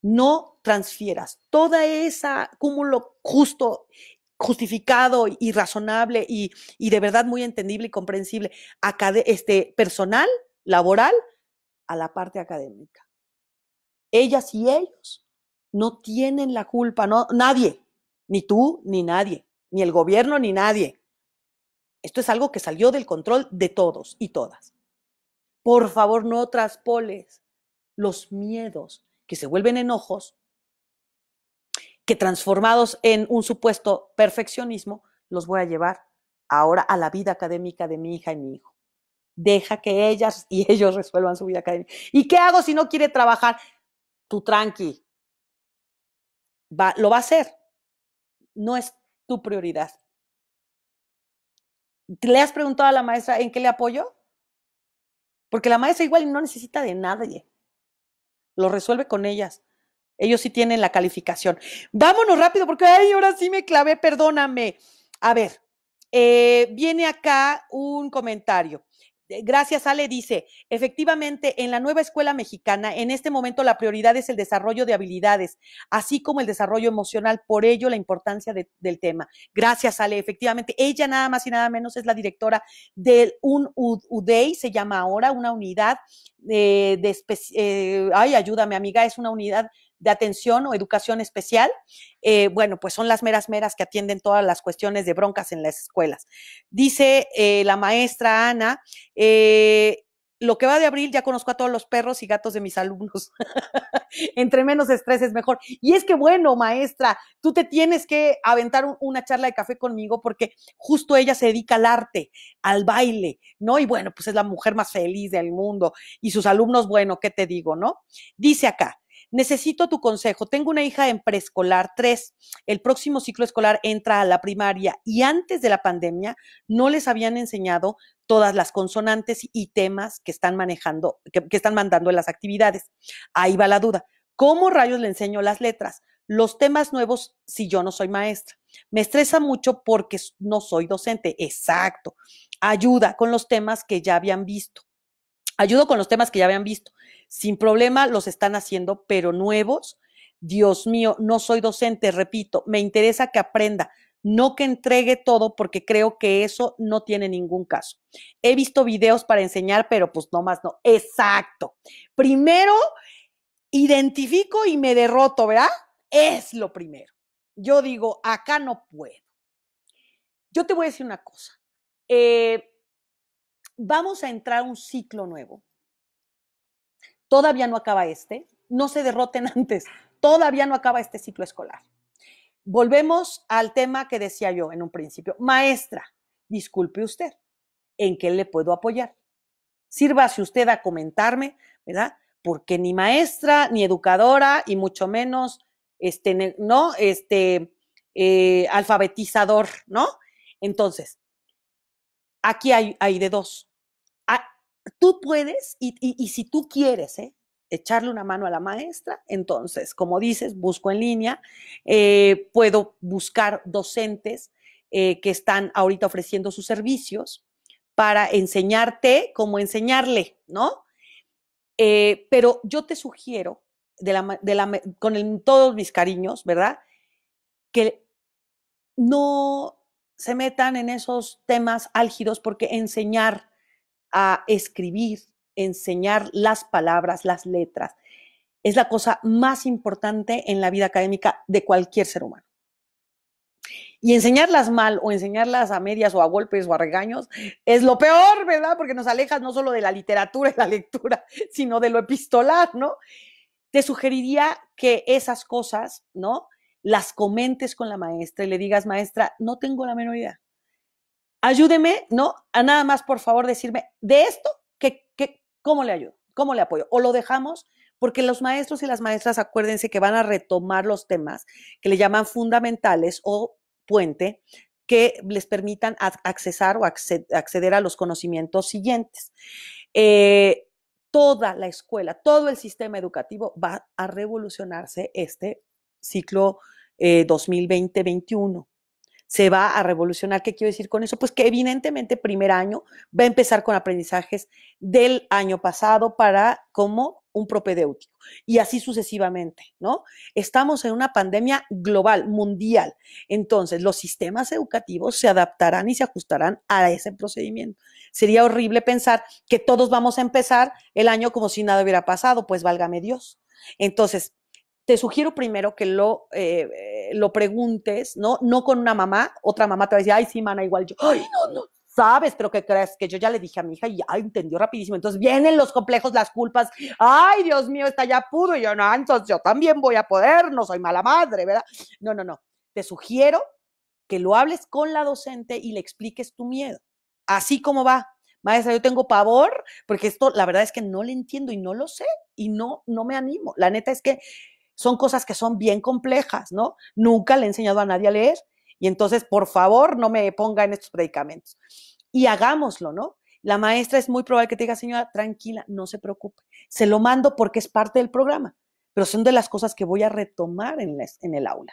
Speaker 1: No transfieras toda esa cúmulo justo, justificado y razonable y, de verdad muy entendible y comprensible este, personal, laboral, a la parte académica. Ellas y ellos no tienen la culpa, no, nadie, ni tú, ni nadie, ni el gobierno, ni nadie. Esto es algo que salió del control de todos y todas. Por favor, no traspoles los miedos que se vuelven enojos, que transformados en un supuesto perfeccionismo, los voy a llevar ahora a la vida académica de mi hija y mi hijo. Deja que ellas y [laughs] ellos resuelvan su vida académica. ¿Y qué hago si no quiere trabajar? Tú tranqui. lo va a hacer no es tu prioridad. ¿Le has preguntado a la maestra en qué le apoyo? Porque la maestra igual no necesita de nadie. Lo resuelve con ellas. Ellos sí tienen la calificación. Vámonos rápido porque ay, ahora sí me clavé, perdóname. A ver, eh, viene acá un comentario. Gracias, Ale dice, efectivamente, en la nueva escuela mexicana, en este momento la prioridad es el desarrollo de habilidades, así como el desarrollo emocional, por ello la importancia del tema. Gracias, Ale, efectivamente, ella nada más y nada menos es la directora de un UDEI, se llama ahora, una unidad eh, de, eh, ay, ayúdame amiga, es una unidad de atención o educación especial, eh, bueno, pues son las meras meras que atienden todas las cuestiones de broncas en las escuelas. Dice eh, la maestra Ana, eh, lo que va de abril ya conozco a todos los perros y gatos de mis alumnos. [laughs] Entre menos estrés es mejor. Y es que bueno, maestra, tú te tienes que aventar una charla de café conmigo porque justo ella se dedica al arte, al baile, ¿no? Y bueno, pues es la mujer más feliz del mundo y sus alumnos, bueno, ¿qué te digo, no? Dice acá, necesito tu consejo. Tengo una hija en preescolar 3, el próximo ciclo escolar entra a la primaria y antes de la pandemia no les habían enseñado todas las consonantes y temas que están manejando, que, están mandando en las actividades. Ahí va la duda. ¿Cómo rayos le enseño las letras? Los temas nuevos si yo no soy maestra. Me estresa mucho porque no soy docente. Exacto. Ayuda con los temas que ya habían visto. Ayudo con los temas que ya habían visto. Sin problema los están haciendo, pero nuevos. Dios mío, no soy docente, repito, me interesa que aprenda, no que entregue todo porque creo que eso no tiene ningún caso. He visto videos para enseñar, pero pues no más no. Exacto. Primero, identifico y me derroto, ¿verdad? Es lo primero. Yo digo, acá no puedo. Yo te voy a decir una cosa. Eh, Vamos a entrar a un ciclo nuevo. Todavía no acaba este, no se derroten [laughs] antes, todavía no acaba este ciclo escolar. Volvemos al tema que decía yo en un principio. Maestra, disculpe usted, ¿en qué le puedo apoyar? Sírvase usted a comentarme, ¿verdad? Porque ni maestra, ni educadora, y mucho menos, este, no, este, eh, alfabetizador, ¿no? Entonces, aquí hay, hay de dos. Ah, tú puedes, y, si tú quieres, ¿eh? echarle una mano a la maestra, entonces, como dices, busco en línea, eh, puedo buscar docentes eh, que están ahorita ofreciendo sus servicios para enseñarte cómo enseñarle, ¿no? pero yo te sugiero, de la, con todos mis cariños, ¿verdad? Que no se metan en esos temas álgidos porque enseñar a escribir, enseñar las palabras, las letras, es la cosa más importante en la vida académica de cualquier ser humano. Y enseñarlas mal o enseñarlas a medias o a golpes o a regaños es lo peor, ¿verdad? Porque nos alejas no solo de la literatura y la lectura, sino de lo epistolar, ¿no? Te sugeriría que esas cosas, ¿no? las comentes con la maestra y le digas, maestra, no tengo la menor idea. Ayúdeme, ¿no? A nada más, por favor, decirme de esto, qué ¿cómo le ayudo? ¿Cómo le apoyo? O lo dejamos, porque los maestros y las maestras, acuérdense que van a retomar los temas que le llaman fundamentales o puente, que les permitan accesar o acceder a los conocimientos siguientes. Eh, toda la escuela, todo el sistema educativo va a revolucionarse este ciclo 2020-21. Eh, se va a revolucionar. ¿Qué quiero decir con eso? Pues que evidentemente primer año va a empezar con aprendizajes del año pasado para como un propedéutico y así sucesivamente, ¿no? Estamos en una pandemia global, mundial. Entonces, los sistemas educativos se adaptarán y se ajustarán a ese procedimiento. Sería horrible pensar que todos vamos a empezar el año como si nada hubiera pasado, pues válgame Dios. Entonces, te sugiero primero que lo, eh, eh, lo preguntes, ¿no? No con una mamá, otra mamá te va a decir, ay, sí, mana, igual yo, ay, no, no, sabes, pero que creas que yo ya le dije a mi hija y ay, entendió rapidísimo. Entonces vienen los complejos, las culpas, ay, Dios mío, está ya pudo, y yo no, entonces yo también voy a poder, no soy mala madre, ¿verdad? No, no, no. Te sugiero que lo hables con la docente y le expliques tu miedo. Así como va. Maestra, yo tengo pavor, porque esto la verdad es que no le entiendo y no lo sé y no no me animo. La neta es que son cosas que son bien complejas, ¿no? Nunca le he enseñado a nadie a leer y entonces, por favor, no me ponga en estos predicamentos. Y hagámoslo, ¿no? La maestra es muy probable que te diga, señora, tranquila, no se preocupe, se lo mando porque es parte del programa, pero son de las cosas que voy a retomar en, en el aula,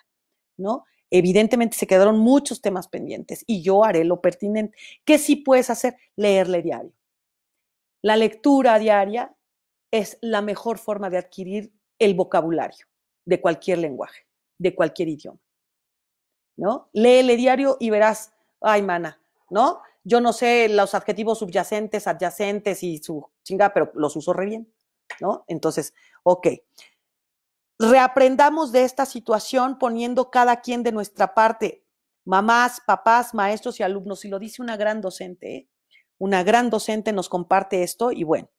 Speaker 1: ¿no? Evidentemente se quedaron muchos temas pendientes y yo haré lo pertinente. ¿Qué sí puedes hacer? Leerle diario. La lectura diaria es la mejor forma de adquirir el vocabulario de cualquier lenguaje, de cualquier idioma. ¿No? Léele diario y verás, ay, mana, ¿no? Yo no sé los adjetivos subyacentes, adyacentes y su chinga, pero los uso re bien, ¿no? Entonces, ok. Reaprendamos de esta situación poniendo cada quien de nuestra parte, mamás, papás, maestros y alumnos, y lo dice una gran docente, ¿eh? una gran docente nos comparte esto y bueno,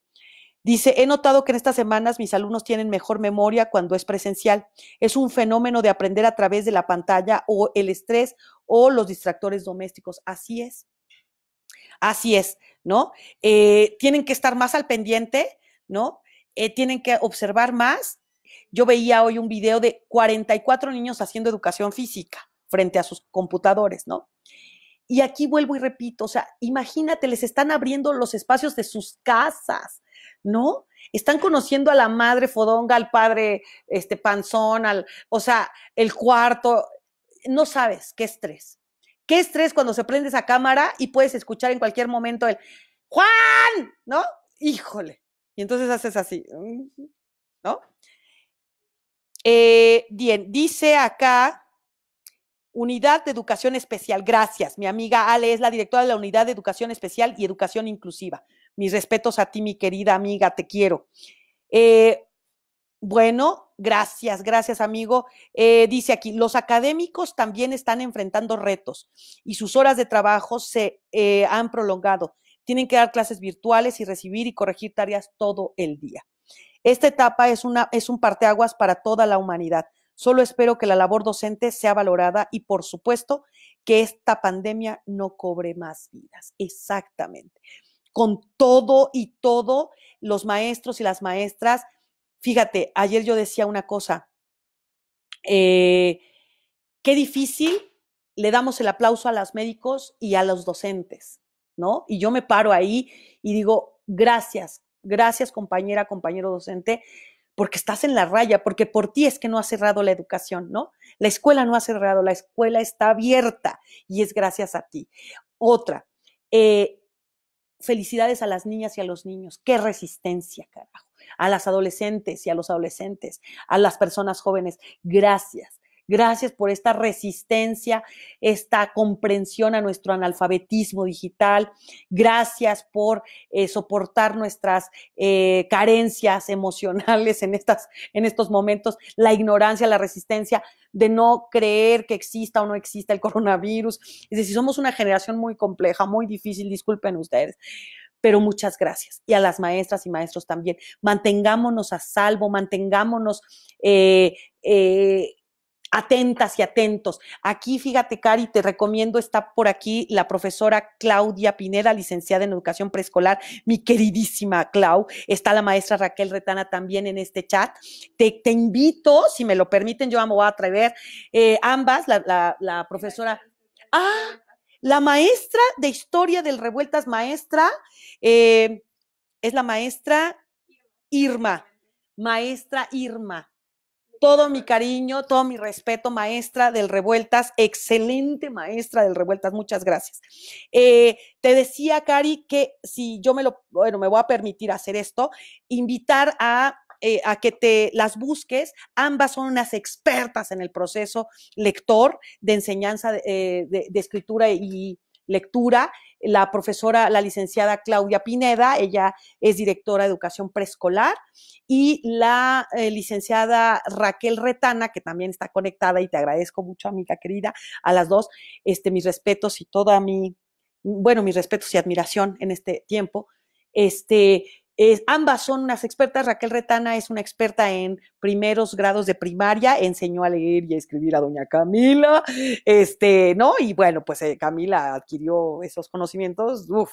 Speaker 1: Dice, he notado que en estas semanas mis alumnos tienen mejor memoria cuando es presencial. Es un fenómeno de aprender a través de la pantalla o el estrés o los distractores domésticos. Así es. Así es, ¿no? Eh, tienen que estar más al pendiente, ¿no? Eh, tienen que observar más. Yo veía hoy un video de 44 niños haciendo educación física frente a sus computadores, ¿no? Y aquí vuelvo y repito, o sea, imagínate, les están abriendo los espacios de sus casas ¿no? Están conociendo a la madre fodonga, al padre este, panzón, al, o sea, el cuarto. No sabes qué estrés. Qué estrés cuando se prende esa cámara y puedes escuchar en cualquier momento el Juan, ¿no? Híjole. Y entonces haces así, ¿no? Eh, bien, dice acá. Unidad de Educación Especial. Gracias. Mi amiga Ale es la directora de la Unidad de Educación Especial y Educación Inclusiva. Mis respetos a ti, mi querida amiga, te quiero. Eh, bueno, gracias, gracias amigo. Eh, dice aquí, los académicos también están enfrentando retos y sus horas de trabajo se eh, han prolongado. Tienen que dar clases virtuales y recibir y corregir tareas todo el día. Esta etapa es, una, es un parteaguas para toda la humanidad. Solo espero que la labor docente sea valorada y, por supuesto, que esta pandemia no cobre más vidas. Exactamente con todo y todo los maestros y las maestras. Fíjate, ayer yo decía una cosa, eh, qué difícil le damos el aplauso a los médicos y a los docentes, ¿no? Y yo me paro ahí y digo, gracias, gracias compañera, compañero docente, porque estás en la raya, porque por ti es que no ha cerrado la educación, ¿no? La escuela no ha cerrado, la escuela está abierta y es gracias a ti. Otra, eh, felicidades a las niñas y a los niños. Qué resistencia, carajo. A las adolescentes y a los adolescentes, a las personas jóvenes. Gracias. Gracias por esta resistencia, esta comprensión a nuestro analfabetismo digital. Gracias por eh, soportar nuestras eh, carencias emocionales en, estas, en estos momentos, la ignorancia, la resistencia de no creer que exista o no exista el coronavirus. Es decir, somos una generación muy compleja, muy difícil, disculpen ustedes pero muchas gracias. Y a las maestras y maestros también. Mantengámonos a salvo, mantengámonos eh, atentas y atentos. Aquí, fíjate, Cari, te recomiendo, está por aquí la profesora Claudia Pineda, licenciada en educación preescolar, mi queridísima Clau. Está la maestra Raquel Retana también en este chat. Te, invito, si me lo permiten, yo me voy a atrever, eh, ambas, la, profesora. Ah, la maestra de historia del Revueltas, maestra, eh, es la maestra Irma, maestra Irma todo mi cariño, todo mi respeto, maestra del Revueltas, excelente maestra del Revueltas, muchas gracias. Eh, te decía, Cari, que si yo me lo, bueno, me voy a permitir hacer esto, invitar a eh, a que te las busques. Ambas son unas expertas en el proceso lector de enseñanza de eh, escritura y, lectura, la profesora, la licenciada Claudia Pineda, ella es directora de educación preescolar, y la eh, licenciada Raquel Retana, que también está conectada y te agradezco mucho, amiga querida, a las dos, este, mis respetos y toda mi, bueno, mis respetos y admiración en este tiempo. Este, ambas son unas expertas. Raquel Retana es una experta en primeros grados de primaria, enseñó a leer y a escribir a doña Camila, este, ¿no? Y bueno, pues eh, Camila adquirió esos conocimientos, ¿no?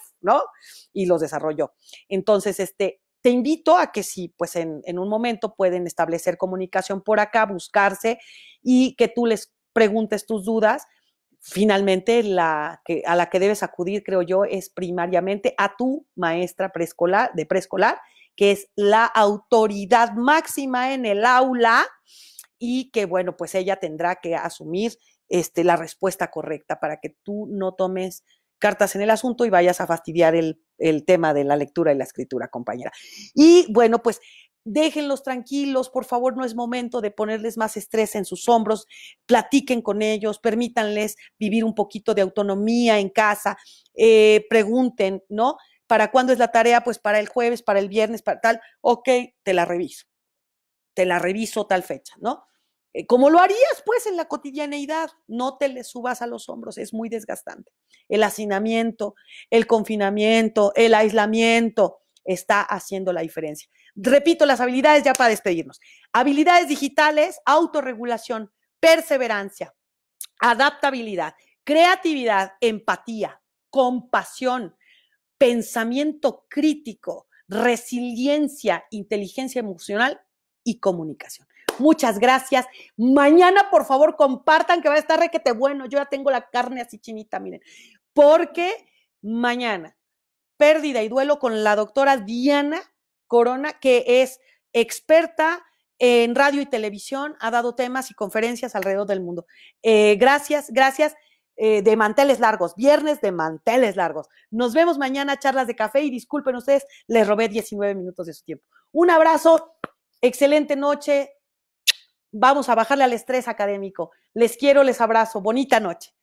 Speaker 1: Y los desarrolló. Entonces, este, te invito a que si, pues en, en un momento pueden establecer comunicación por acá, buscarse y que tú les preguntes tus dudas finalmente la que, a la que debes acudir, creo yo, es primariamente a tu maestra preescolar, de preescolar, que es la autoridad máxima en el aula y que, bueno, pues ella tendrá que asumir este, la respuesta correcta para que tú no tomes cartas en el asunto y vayas a fastidiar el, el tema de la lectura y la escritura, compañera. Y bueno, pues déjenlos tranquilos, por favor, no es momento de ponerles más estrés en sus hombros, platiquen con ellos, permítanles vivir un poquito de autonomía en casa, eh, pregunten, ¿no? ¿Para cuándo es la tarea? Pues para el jueves, para el viernes, para tal, ok, te la reviso, te la reviso tal fecha, ¿no? Eh, como lo harías pues en la cotidianeidad, no te le subas a los hombros, es muy desgastante. El hacinamiento, el confinamiento, el aislamiento está haciendo la diferencia. Repito, las habilidades ya para despedirnos. Habilidades digitales, autorregulación, perseverancia, adaptabilidad, creatividad, empatía, compasión, pensamiento crítico, resiliencia, inteligencia emocional y comunicación. Muchas gracias. Mañana, por favor, compartan que va a estar requete bueno. Yo ya tengo la carne así chinita, miren. Porque mañana, pérdida y duelo con la doctora Diana Corona, que es experta en radio y televisión, ha dado temas y conferencias alrededor del mundo. Eh, gracias, gracias. Eh, de manteles largos, viernes de manteles largos. Nos vemos mañana, charlas de café y disculpen ustedes, les robé 19 minutos de su tiempo. Un abrazo, excelente noche. Vamos a bajarle al estrés académico. Les quiero, les abrazo. Bonita noche.